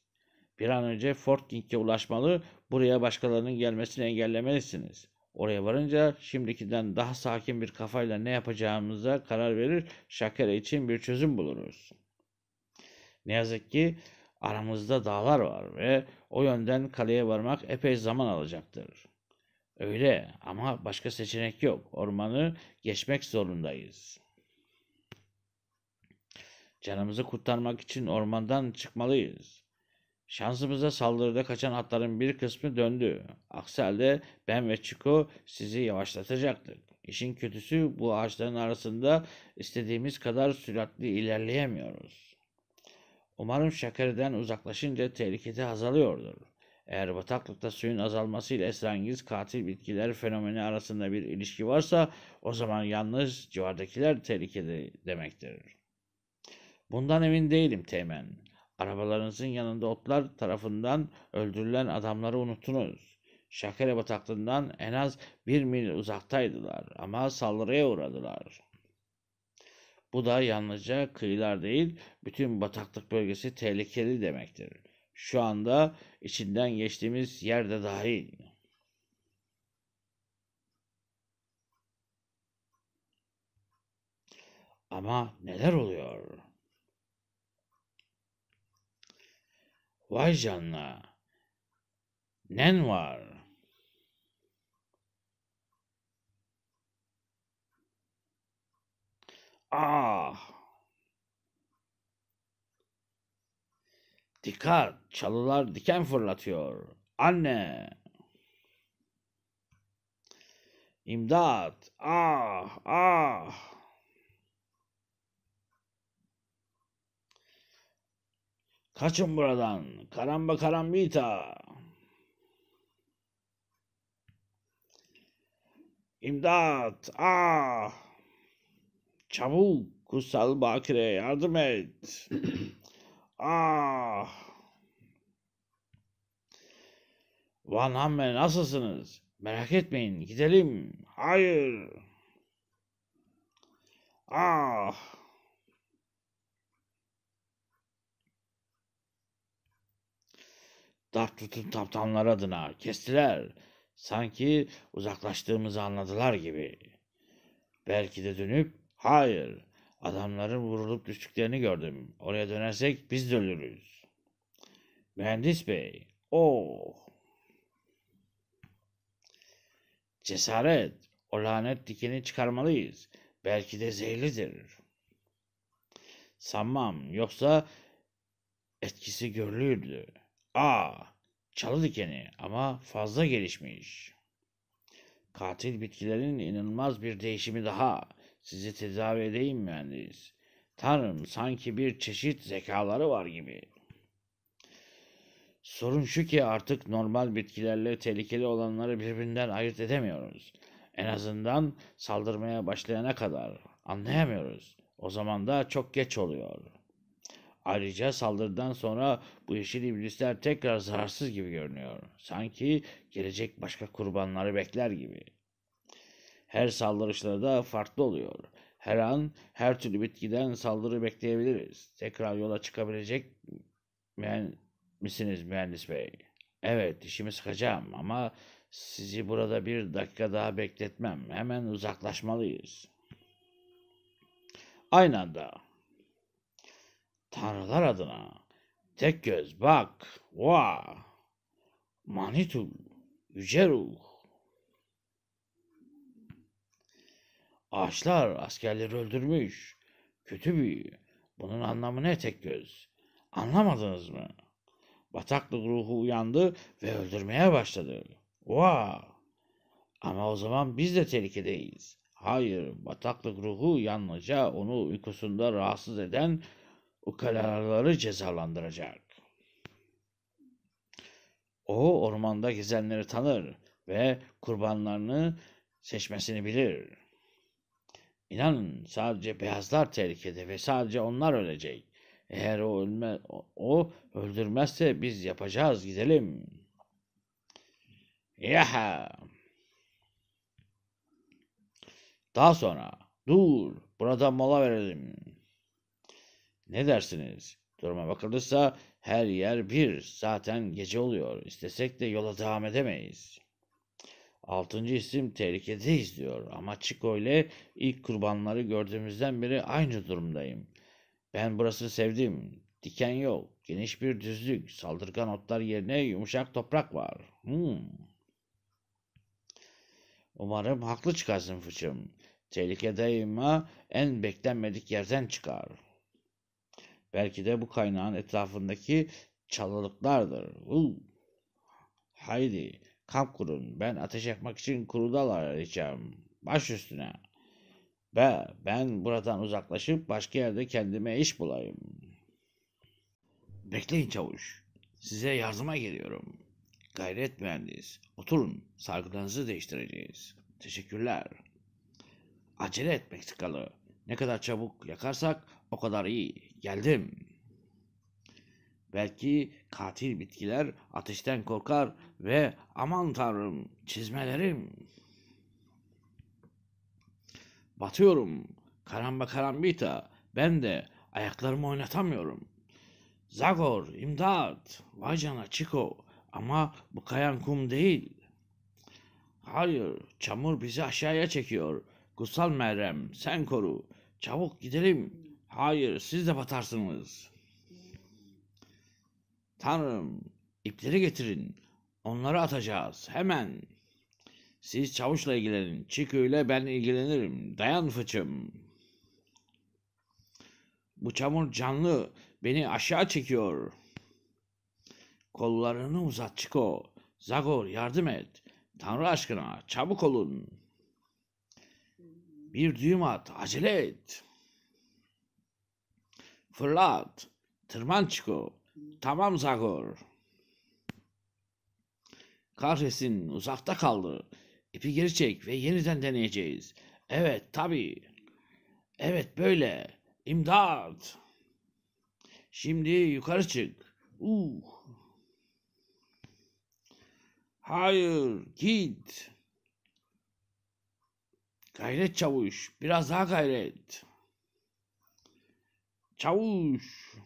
Bir an önce Fort King'e ulaşmalı, buraya başkalarının gelmesini engellemelisiniz. Oraya varınca şimdikinden daha sakin bir kafayla ne yapacağımıza karar verir, Şakere için bir çözüm buluruz. Ne yazık ki aramızda dağlar var ve o yönden kaleye varmak epey zaman alacaktır. Öyle ama başka seçenek yok. Ormanı geçmek zorundayız. Canımızı kurtarmak için ormandan çıkmalıyız. Şansımıza saldırıda kaçan atların bir kısmı döndü. Aksi halde ben ve Chico sizi yavaşlatacaktık. İşin kötüsü bu ağaçların arasında istediğimiz kadar süratli ilerleyemiyoruz. Umarım şakariden uzaklaşınca tehlikede azalıyordur. Eğer bataklıkta suyun azalmasıyla esrengiz katil bitkiler fenomeni arasında bir ilişki varsa o zaman yalnız civardakiler tehlikede demektir. Bundan emin değilim Teğmen. Arabalarınızın yanında otlar tarafından öldürülen adamları unuttunuz. Şakere bataklığından en az bir mil uzaktaydılar ama saldırıya uğradılar. Bu da yalnızca kıyılar değil, bütün bataklık bölgesi tehlikeli demektir. Şu anda içinden geçtiğimiz yerde dahil. Ama neler oluyor?'' Vay canına. Nen var. Ah. Dikkat, çalılar diken fırlatıyor. Anne. İmdat. Ah, ah. Kaçın buradan. Karamba karambita. İmdat. Ah. Çabuk. Kutsal Bakire yardım et. ah. Van Hamme nasılsınız? Merak etmeyin gidelim. Hayır. Ah. Dahtut'un taptanlar adına kestiler. Sanki uzaklaştığımızı anladılar gibi. Belki de dönüp hayır adamların vurulup düştüklerini gördüm. Oraya dönersek biz de ölürüz. Mühendis bey. Oh. Cesaret. O lanet dikeni çıkarmalıyız. Belki de zehirlidir. Sanmam. Yoksa etkisi görülürdü. A. Çalı dikeni ama fazla gelişmiş. Katil bitkilerin inanılmaz bir değişimi daha. Sizi tedavi edeyim mühendis. Tanrım sanki bir çeşit zekaları var gibi. Sorun şu ki artık normal bitkilerle tehlikeli olanları birbirinden ayırt edemiyoruz. En azından saldırmaya başlayana kadar anlayamıyoruz. O zaman da çok geç oluyor.'' Ayrıca saldırıdan sonra bu yeşil iblisler tekrar zararsız gibi görünüyor. Sanki gelecek başka kurbanları bekler gibi. Her saldırışları da farklı oluyor. Her an her türlü bitkiden saldırı bekleyebiliriz. Tekrar yola çıkabilecek mühen misiniz mühendis bey? Evet işimi sıkacağım ama sizi burada bir dakika daha bekletmem. Hemen uzaklaşmalıyız. Aynı anda Tanrılar adına. Tek göz bak. Va. Manitul. Yüce ruh. Ağaçlar askerleri öldürmüş. Kötü büyü. Bunun anlamı ne tek göz? Anlamadınız mı? Bataklık ruhu uyandı ve öldürmeye başladı. Va! Ama o zaman biz de tehlikedeyiz. Hayır, bataklık ruhu yalnızca onu uykusunda rahatsız eden ukalaları cezalandıracak. O ormanda gezenleri tanır ve kurbanlarını seçmesini bilir. İnanın sadece beyazlar tehlikede ve sadece onlar ölecek. Eğer o ölme, o öldürmezse biz yapacağız gidelim. Yaha. Daha sonra dur burada mola verelim. Ne dersiniz? Duruma bakılırsa her yer bir. Zaten gece oluyor. İstesek de yola devam edemeyiz. Altıncı isim tehlikedeyiz diyor. Ama Chico ile ilk kurbanları gördüğümüzden beri aynı durumdayım. Ben burası sevdim. Diken yok. geniş bir düzlük, saldırgan otlar yerine yumuşak toprak var. Hmm. Umarım haklı çıkarsın fıçım. Tehlikedeyim ha en beklenmedik yerden çıkar. Belki de bu kaynağın etrafındaki çalılıklardır. Uu. Haydi kamp kurun. Ben ateş yakmak için kurudalar arayacağım. Baş üstüne. ve ben buradan uzaklaşıp başka yerde kendime iş bulayım. Bekleyin çavuş. Size yardıma geliyorum. Gayret mühendis. Oturun. Sargılarınızı değiştireceğiz. Teşekkürler. Acele et Meksikalı. Ne kadar çabuk yakarsak o kadar iyi. Geldim. Belki katil bitkiler ateşten korkar ve aman tanrım çizmelerim. Batıyorum. Karamba karambita. Ben de ayaklarımı oynatamıyorum. Zagor, imdat. Vay cana Chico. Ama bu kayan kum değil. Hayır, çamur bizi aşağıya çekiyor. Kutsal Meryem, sen koru. Çabuk gidelim. Hayır siz de batarsınız. Tanrım ipleri getirin. Onları atacağız hemen. Siz çavuşla ilgilenin. Çiko ile ben ilgilenirim. Dayan fıçım. Bu çamur canlı. Beni aşağı çekiyor. Kollarını uzat Çiko. Zagor yardım et. Tanrı aşkına çabuk olun. Bir düğüm at. Acele et.'' Fırlat. Tırman Çiko. Tamam Zagor. Kahretsin uzakta kaldı. İpi geri çek ve yeniden deneyeceğiz. Evet tabi. Evet böyle. İmdat. Şimdi yukarı çık. Uh. Hayır git. Gayret çavuş. Biraz daha gayret. Çavuş.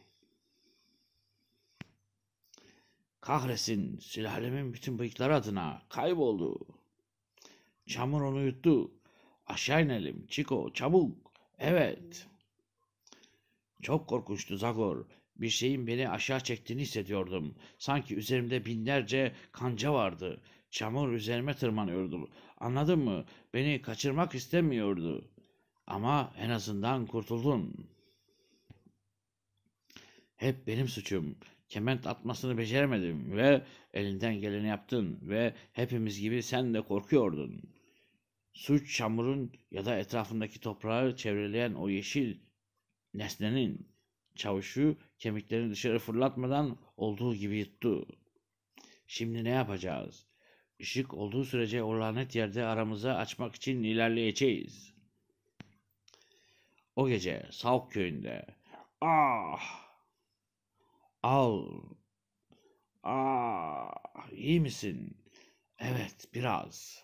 Kahresin sülalemin bütün bıyıkları adına kayboldu. Çamur onu yuttu. Aşağı inelim Çiko çabuk. Evet. Çok korkunçtu Zagor. Bir şeyin beni aşağı çektiğini hissediyordum. Sanki üzerimde binlerce kanca vardı. Çamur üzerime tırmanıyordu. Anladın mı? Beni kaçırmak istemiyordu. Ama en azından kurtuldun.'' Hep benim suçum. Kement atmasını beceremedim ve elinden geleni yaptın ve hepimiz gibi sen de korkuyordun. Suç çamurun ya da etrafındaki toprağı çevreleyen o yeşil nesnenin çavuşu kemiklerini dışarı fırlatmadan olduğu gibi yuttu. Şimdi ne yapacağız? Işık olduğu sürece o lanet yerde aramızı açmak için ilerleyeceğiz. O gece Sauk köyünde. Ah! Al. Aa, ah, iyi misin? Evet, biraz.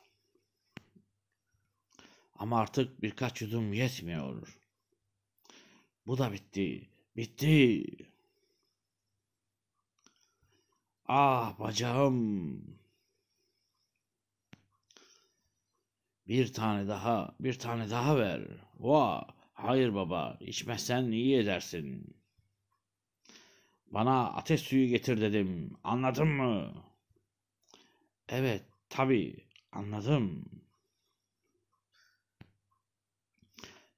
Ama artık birkaç yudum yetmiyor. Bu da bitti. Bitti. Ah bacağım. Bir tane daha, bir tane daha ver. Vah, hayır baba, içmezsen iyi edersin.'' Bana ateş suyu getir dedim. Anladın mı? Evet, tabi. Anladım.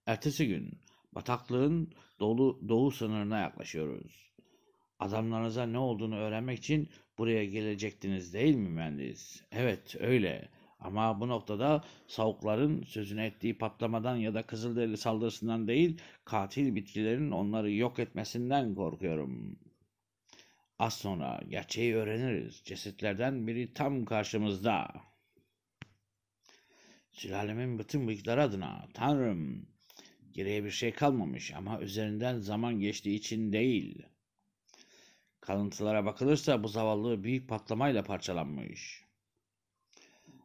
Ertesi gün bataklığın dolu, doğu sınırına yaklaşıyoruz. Adamlarınıza ne olduğunu öğrenmek için buraya gelecektiniz değil mi mühendis? Evet öyle. Ama bu noktada savukların sözüne ettiği patlamadan ya da Kızılderili saldırısından değil, katil bitkilerin onları yok etmesinden korkuyorum.'' Az sonra gerçeği öğreniriz. Cesetlerden biri tam karşımızda. Sülalemin bütün bıyıkları adına Tanrım geriye bir şey kalmamış ama üzerinden zaman geçtiği için değil. Kalıntılara bakılırsa bu zavallı büyük patlamayla parçalanmış.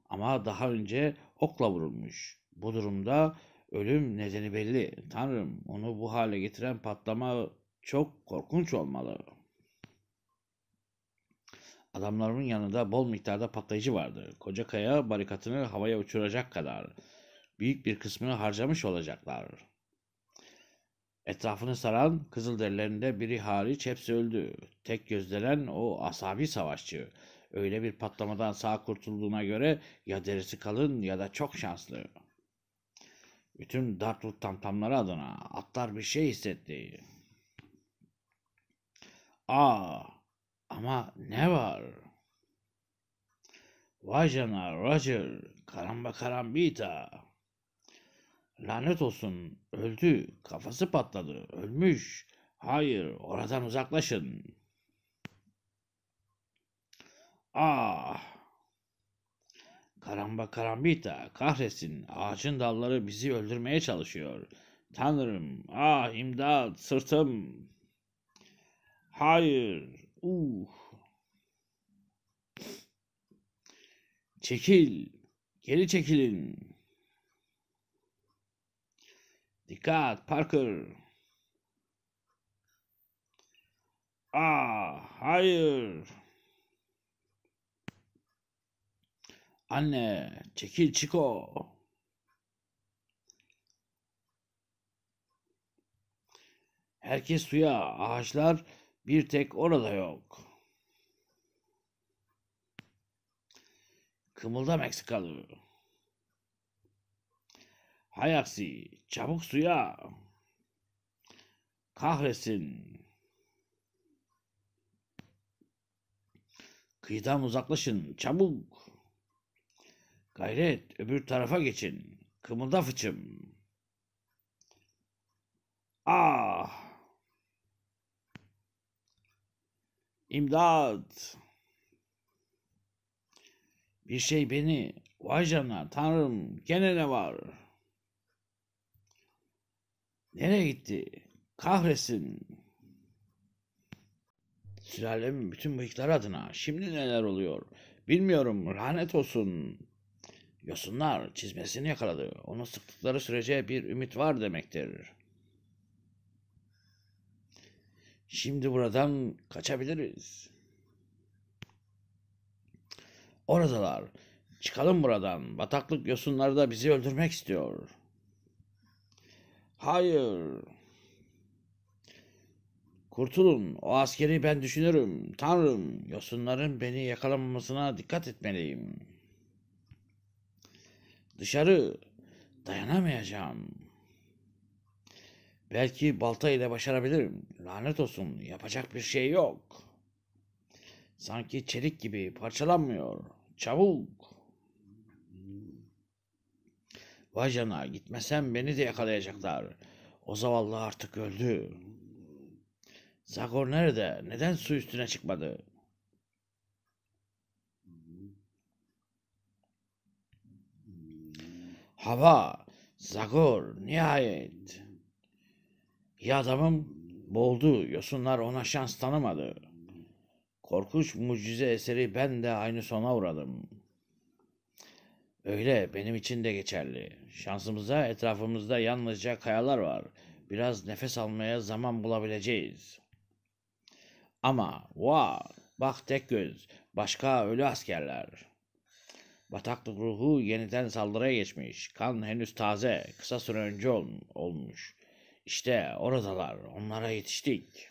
Ama daha önce okla vurulmuş. Bu durumda ölüm nedeni belli. Tanrım onu bu hale getiren patlama çok korkunç olmalı.'' Adamların yanında bol miktarda patlayıcı vardı. Koca kaya barikatını havaya uçuracak kadar. Büyük bir kısmını harcamış olacaklar. Etrafını saran Kızılderililerinde biri hariç hepsi öldü. Tek gözdelen o asabi savaşçı. Öyle bir patlamadan sağ kurtulduğuna göre ya derisi kalın ya da çok şanslı. Bütün Dartwood tamtamları adına atlar bir şey hissetti. Aa, ama ne var? Vajana Roger karamba karambita. Lanet olsun öldü kafası patladı ölmüş. Hayır oradan uzaklaşın. Ah Karamba karambita kahretsin ağacın dalları bizi öldürmeye çalışıyor. Tanrım ah imdat sırtım. Hayır Uh. Çekil. Geri çekilin. Dikkat Parker. Aa, ah, hayır. Anne, çekil Chico. Herkes suya, ağaçlar bir tek orada yok. Kımılda Meksikalı. Hay aksi, çabuk suya. Kahretsin. Kıyıdan uzaklaşın, çabuk. Gayret, öbür tarafa geçin. Kımılda fıçım. Ah! İmdat! Bir şey beni, vay canına, tanrım gene ne var? Nereye gitti? Kahresin, Sülalemin bütün bıyıklar adına şimdi neler oluyor? Bilmiyorum, lanet olsun. Yosunlar çizmesini yakaladı. Onu sıktıkları sürece bir ümit var demektir.'' Şimdi buradan kaçabiliriz. Oradalar. Çıkalım buradan. Bataklık yosunları da bizi öldürmek istiyor. Hayır. Kurtulun. O askeri ben düşünürüm. Tanrım, yosunların beni yakalamamasına dikkat etmeliyim. Dışarı dayanamayacağım. Belki balta ile başarabilirim. Lanet olsun yapacak bir şey yok. Sanki çelik gibi parçalanmıyor. Çabuk. Vay gitmesem beni de yakalayacaklar. O zavallı artık öldü. Zagor nerede? Neden su üstüne çıkmadı? Hava, Zagor, nihayet. Ya adamım boğuldu. Yosunlar ona şans tanımadı. Korkuş mucize eseri ben de aynı sona uğradım. Öyle benim için de geçerli. Şansımıza etrafımızda yalnızca kayalar var. Biraz nefes almaya zaman bulabileceğiz. Ama va bak tek göz başka ölü askerler. Bataklık ruhu yeniden saldırıya geçmiş. Kan henüz taze, kısa süre önce olmuş. İşte oradalar. Onlara yetiştik.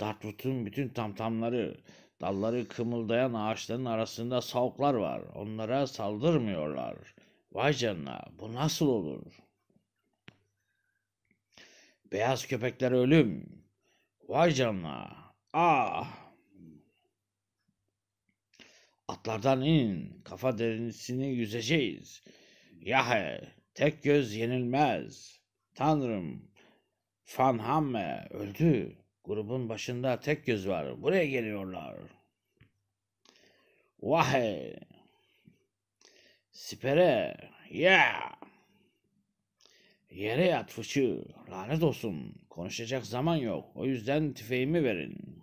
Dartwood'un bütün tamtamları, dalları kımıldayan ağaçların arasında savuklar var. Onlara saldırmıyorlar. Vay canına bu nasıl olur? Beyaz köpekler ölüm. Vay canına. Ah! Atlardan in. Kafa derinlisini yüzeceğiz. Yahe. Tek göz yenilmez.'' Tanrım, Van Hamme öldü. Grubun başında tek göz var. Buraya geliyorlar. Vahe. Sipere. Yeah. Yere yat fıçı. Lanet olsun. Konuşacak zaman yok. O yüzden tüfeğimi verin.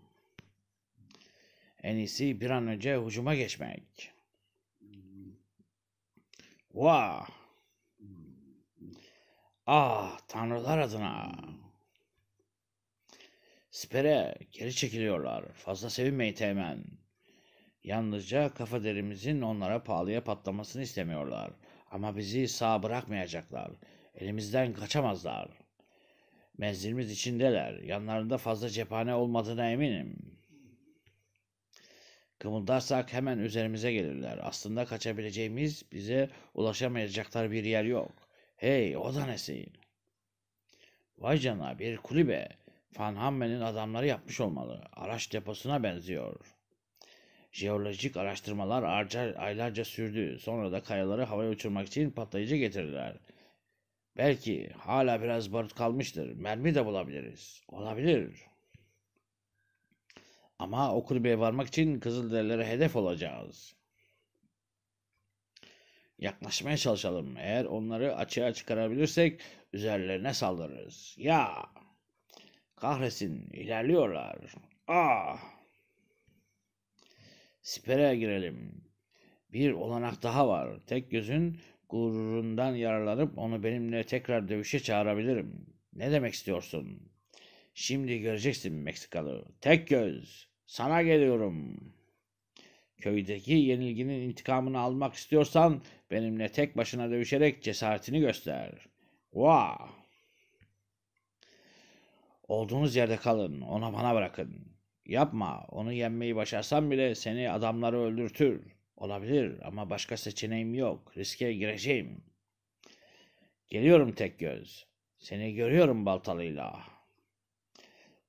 En iyisi bir an önce hücuma geçmek. Vah. Ah tanrılar adına. Spere geri çekiliyorlar. Fazla sevinmeyi Teğmen. Yalnızca kafa derimizin onlara pahalıya patlamasını istemiyorlar. Ama bizi sağ bırakmayacaklar. Elimizden kaçamazlar. Menzilimiz içindeler. Yanlarında fazla cephane olmadığına eminim. Kımıldarsak hemen üzerimize gelirler. Aslında kaçabileceğimiz, bize ulaşamayacaklar bir yer yok. Hey o da nesi? Vay canına bir kulübe. Van Hammen'in adamları yapmış olmalı. Araç deposuna benziyor. Jeolojik araştırmalar arca, aylarca sürdü. Sonra da kayaları havaya uçurmak için patlayıcı getirdiler. Belki hala biraz barut kalmıştır. Mermi de bulabiliriz. Olabilir. Ama o kulübeye varmak için Kızılderililere hedef olacağız yaklaşmaya çalışalım. Eğer onları açığa çıkarabilirsek üzerlerine saldırırız. Ya kahretsin ilerliyorlar. Ah! Siper'e girelim. Bir olanak daha var. Tek gözün gururundan yararlanıp onu benimle tekrar dövüşe çağırabilirim. Ne demek istiyorsun? Şimdi göreceksin Meksikalı. Tek göz. Sana geliyorum.'' Köydeki yenilginin intikamını almak istiyorsan benimle tek başına dövüşerek cesaretini göster. Vah! Olduğunuz yerde kalın, ona bana bırakın. Yapma, onu yenmeyi başarsam bile seni adamları öldürtür. Olabilir ama başka seçeneğim yok, riske gireceğim. Geliyorum tek göz, seni görüyorum baltalıyla.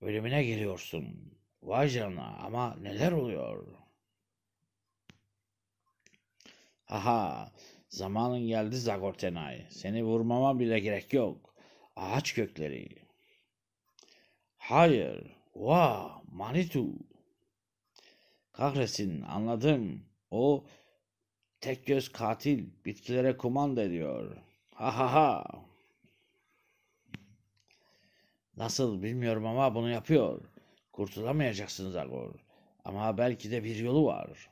Ölümüne geliyorsun. Vay canına ama neler oluyor?'' Aha zamanın geldi Zagortenay. Seni vurmama bile gerek yok. Ağaç kökleri. Hayır. Va Manitu. Kahretsin anladım. O tek göz katil bitkilere kumanda ediyor. Ha ha ha. Nasıl bilmiyorum ama bunu yapıyor. Kurtulamayacaksınız Zagor Ama belki de bir yolu var.''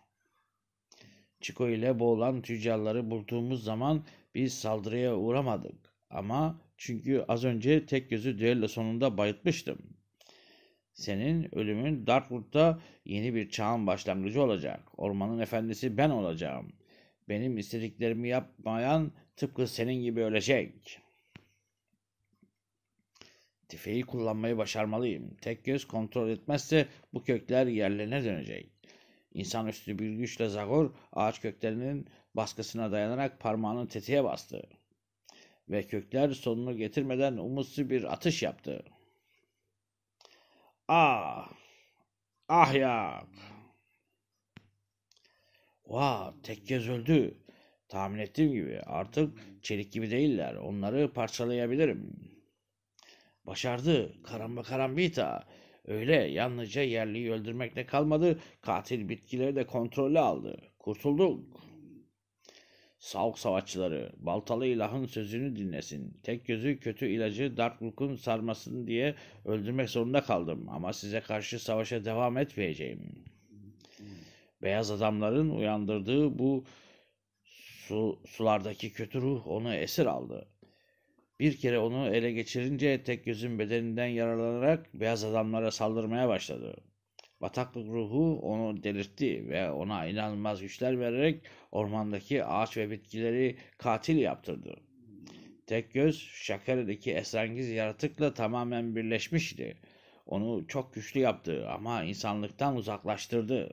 Çiko ile boğulan tüccarları bulduğumuz zaman biz saldırıya uğramadık. Ama çünkü az önce tek gözü düello sonunda bayıtmıştım. Senin ölümün Darkwood'da yeni bir çağın başlangıcı olacak. Ormanın efendisi ben olacağım. Benim istediklerimi yapmayan tıpkı senin gibi ölecek. Tifeyi kullanmayı başarmalıyım. Tek göz kontrol etmezse bu kökler yerlerine dönecek. İnsanüstü bir güçle Zagor ağaç köklerinin baskısına dayanarak parmağını tetiğe bastı. Ve kökler sonunu getirmeden umutsuz bir atış yaptı. Ah! Ah ya! Vah! Tek kez öldü. Tahmin ettiğim gibi artık çelik gibi değiller. Onları parçalayabilirim. Başardı. Karamba karambita. Öyle yalnızca yerliyi öldürmekle kalmadı, katil bitkileri de kontrolü aldı. Kurtulduk. Sauk savaşçıları, baltalı ilahın sözünü dinlesin. Tek gözü kötü ilacı Darkluk'un sarmasın diye öldürmek zorunda kaldım. Ama size karşı savaşa devam etmeyeceğim. Beyaz adamların uyandırdığı bu su, sulardaki kötü ruh onu esir aldı. Bir kere onu ele geçirince tek gözün bedeninden yararlanarak beyaz adamlara saldırmaya başladı. Bataklık ruhu onu delirtti ve ona inanılmaz güçler vererek ormandaki ağaç ve bitkileri katil yaptırdı. Tek göz Şakare'deki esrengiz yaratıkla tamamen birleşmişti. Onu çok güçlü yaptı ama insanlıktan uzaklaştırdı.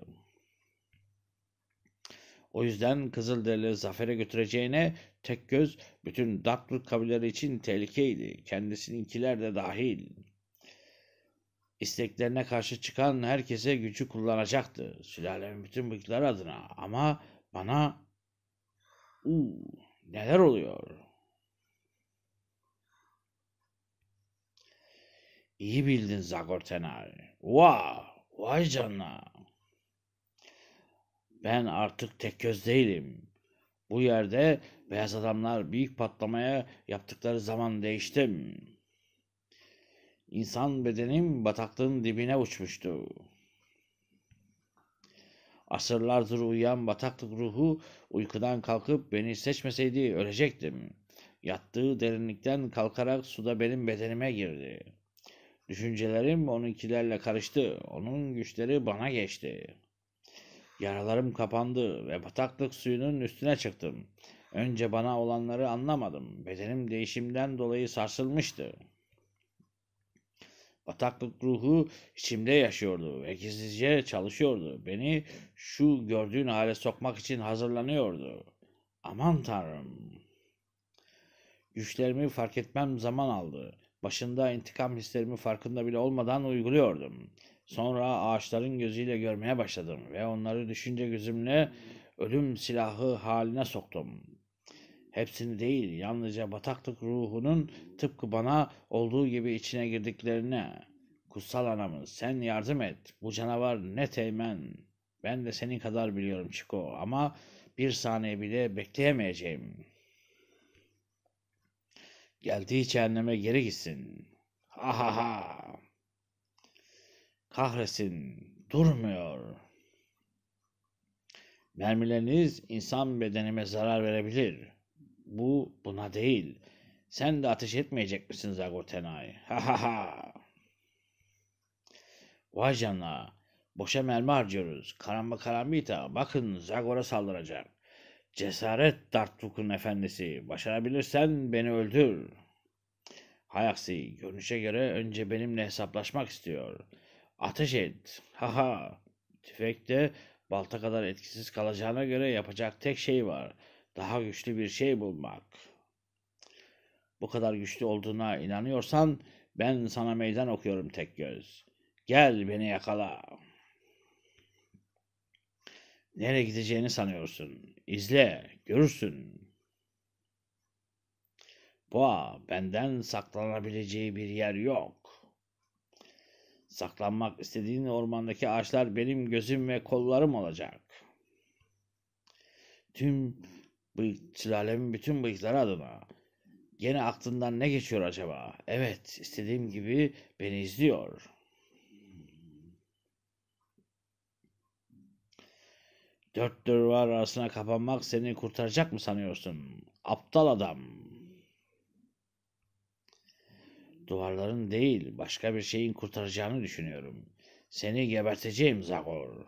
O yüzden Kızılderilileri zafere götüreceğine tek göz bütün Dartmouth kabileleri için tehlikeydi. Kendisininkiler de dahil. İsteklerine karşı çıkan herkese gücü kullanacaktı. Sülalemin bütün bıyıkları adına. Ama bana... Uuu, neler oluyor? İyi bildin Zagortenay. Vay, vay canına. Ben artık tek göz değilim. Bu yerde beyaz adamlar büyük patlamaya yaptıkları zaman değiştim. İnsan bedenim bataklığın dibine uçmuştu. Asırlardır uyuyan bataklık ruhu uykudan kalkıp beni seçmeseydi ölecektim. Yattığı derinlikten kalkarak suda benim bedenime girdi. Düşüncelerim onunkilerle karıştı. Onun güçleri bana geçti.'' Yaralarım kapandı ve bataklık suyunun üstüne çıktım. Önce bana olanları anlamadım. Bedenim değişimden dolayı sarsılmıştı. Bataklık ruhu içimde yaşıyordu ve gizlice çalışıyordu. Beni şu gördüğün hale sokmak için hazırlanıyordu. Aman tanrım. Güçlerimi fark etmem zaman aldı. Başında intikam hislerimi farkında bile olmadan uyguluyordum. Sonra ağaçların gözüyle görmeye başladım ve onları düşünce gözümle ölüm silahı haline soktum. Hepsini değil, yalnızca bataklık ruhunun tıpkı bana olduğu gibi içine girdiklerine. Kutsal anamız sen yardım et. Bu canavar ne teğmen. Ben de senin kadar biliyorum Çiko ama bir saniye bile bekleyemeyeceğim. Geldiği cehenneme geri gitsin. Ha ha ha kahretsin durmuyor. Mermileriniz insan bedenime zarar verebilir. Bu buna değil. Sen de ateş etmeyecek misin Zagotenay? Ha ha ha. Vay canına. Boşa mermi harcıyoruz. Karamba karambita. Bakın Zagor'a saldıracak. Cesaret Dartvuk'un efendisi. Başarabilirsen beni öldür. Hayaksi görünüşe göre önce benimle hesaplaşmak istiyor.'' Ateş et. Haha. de balta kadar etkisiz kalacağına göre yapacak tek şey var. Daha güçlü bir şey bulmak. Bu kadar güçlü olduğuna inanıyorsan ben sana meydan okuyorum tek göz. Gel beni yakala. Nereye gideceğini sanıyorsun? İzle, görürsün. Boğa, benden saklanabileceği bir yer yok. Saklanmak istediğin ormandaki ağaçlar benim gözüm ve kollarım olacak. Tüm bıyık, sülalemin bütün bıyıkları adına. Gene aklından ne geçiyor acaba? Evet, istediğim gibi beni izliyor. Dört duvar arasına kapanmak seni kurtaracak mı sanıyorsun? Aptal adam duvarların değil başka bir şeyin kurtaracağını düşünüyorum. Seni geberteceğim Zagor.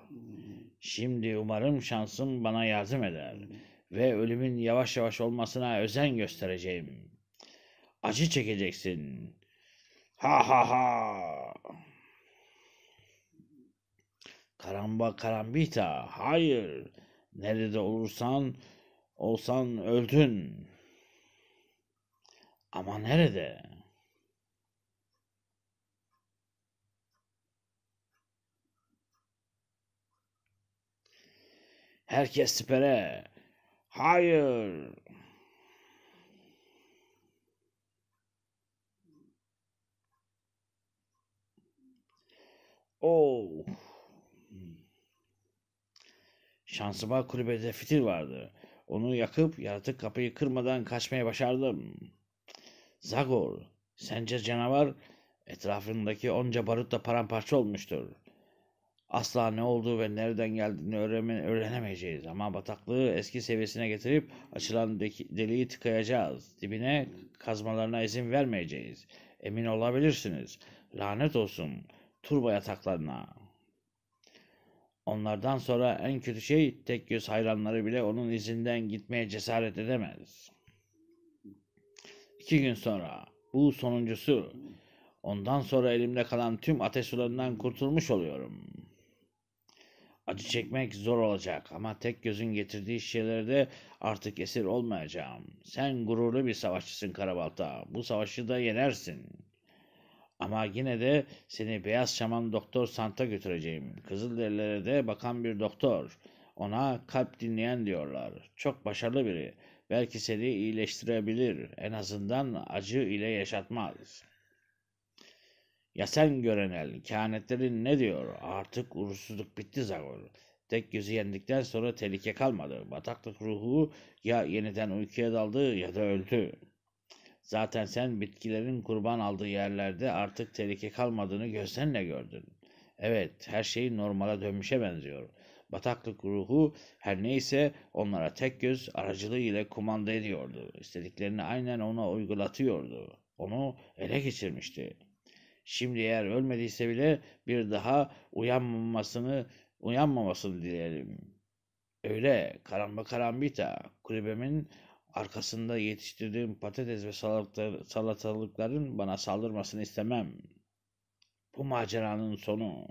Şimdi umarım şansım bana yardım eder ve ölümün yavaş yavaş olmasına özen göstereceğim. Acı çekeceksin. Ha ha ha. Karamba karambita. Hayır. Nerede olursan olsan öldün. Ama nerede? Herkes sipere. Hayır. Oh. Şansıma kulübede fitil vardı. Onu yakıp yaratık kapıyı kırmadan kaçmaya başardım. Zagor, sence canavar etrafındaki onca barutla paramparça olmuştur asla ne olduğu ve nereden geldiğini öğrenemeyeceğiz. Ama bataklığı eski seviyesine getirip açılan deliği tıkayacağız. Dibine kazmalarına izin vermeyeceğiz. Emin olabilirsiniz. Lanet olsun turba yataklarına. Onlardan sonra en kötü şey tek göz hayranları bile onun izinden gitmeye cesaret edemez. İki gün sonra bu sonuncusu. Ondan sonra elimde kalan tüm ateş sularından kurtulmuş oluyorum.'' Acı çekmek zor olacak ama tek gözün getirdiği şeylerde artık esir olmayacağım. Sen gururlu bir savaşçısın Karabalta. Bu savaşı da yenersin. Ama yine de seni Beyaz Şaman Doktor Sant'a götüreceğim. Kızılderililere de bakan bir doktor. Ona kalp dinleyen diyorlar. Çok başarılı biri. Belki seni iyileştirebilir. En azından acı ile yaşatmaz.'' Ya sen görenel, kehanetlerin ne diyor? Artık uğursuzluk bitti Zagor. Tek gözü yendikten sonra tehlike kalmadı. Bataklık ruhu ya yeniden uykuya daldı ya da öldü. Zaten sen bitkilerin kurban aldığı yerlerde artık tehlike kalmadığını gözlerle gördün. Evet, her şey normala dönmüşe benziyor. Bataklık ruhu her neyse onlara tek göz aracılığı ile kumanda ediyordu. İstediklerini aynen ona uygulatıyordu. Onu ele geçirmişti. Şimdi eğer ölmediyse bile bir daha uyanmamasını uyanmamasını dilerim. Öyle karamba karambita kulübemin arkasında yetiştirdiğim patates ve salatalıkların bana saldırmasını istemem. Bu maceranın sonu.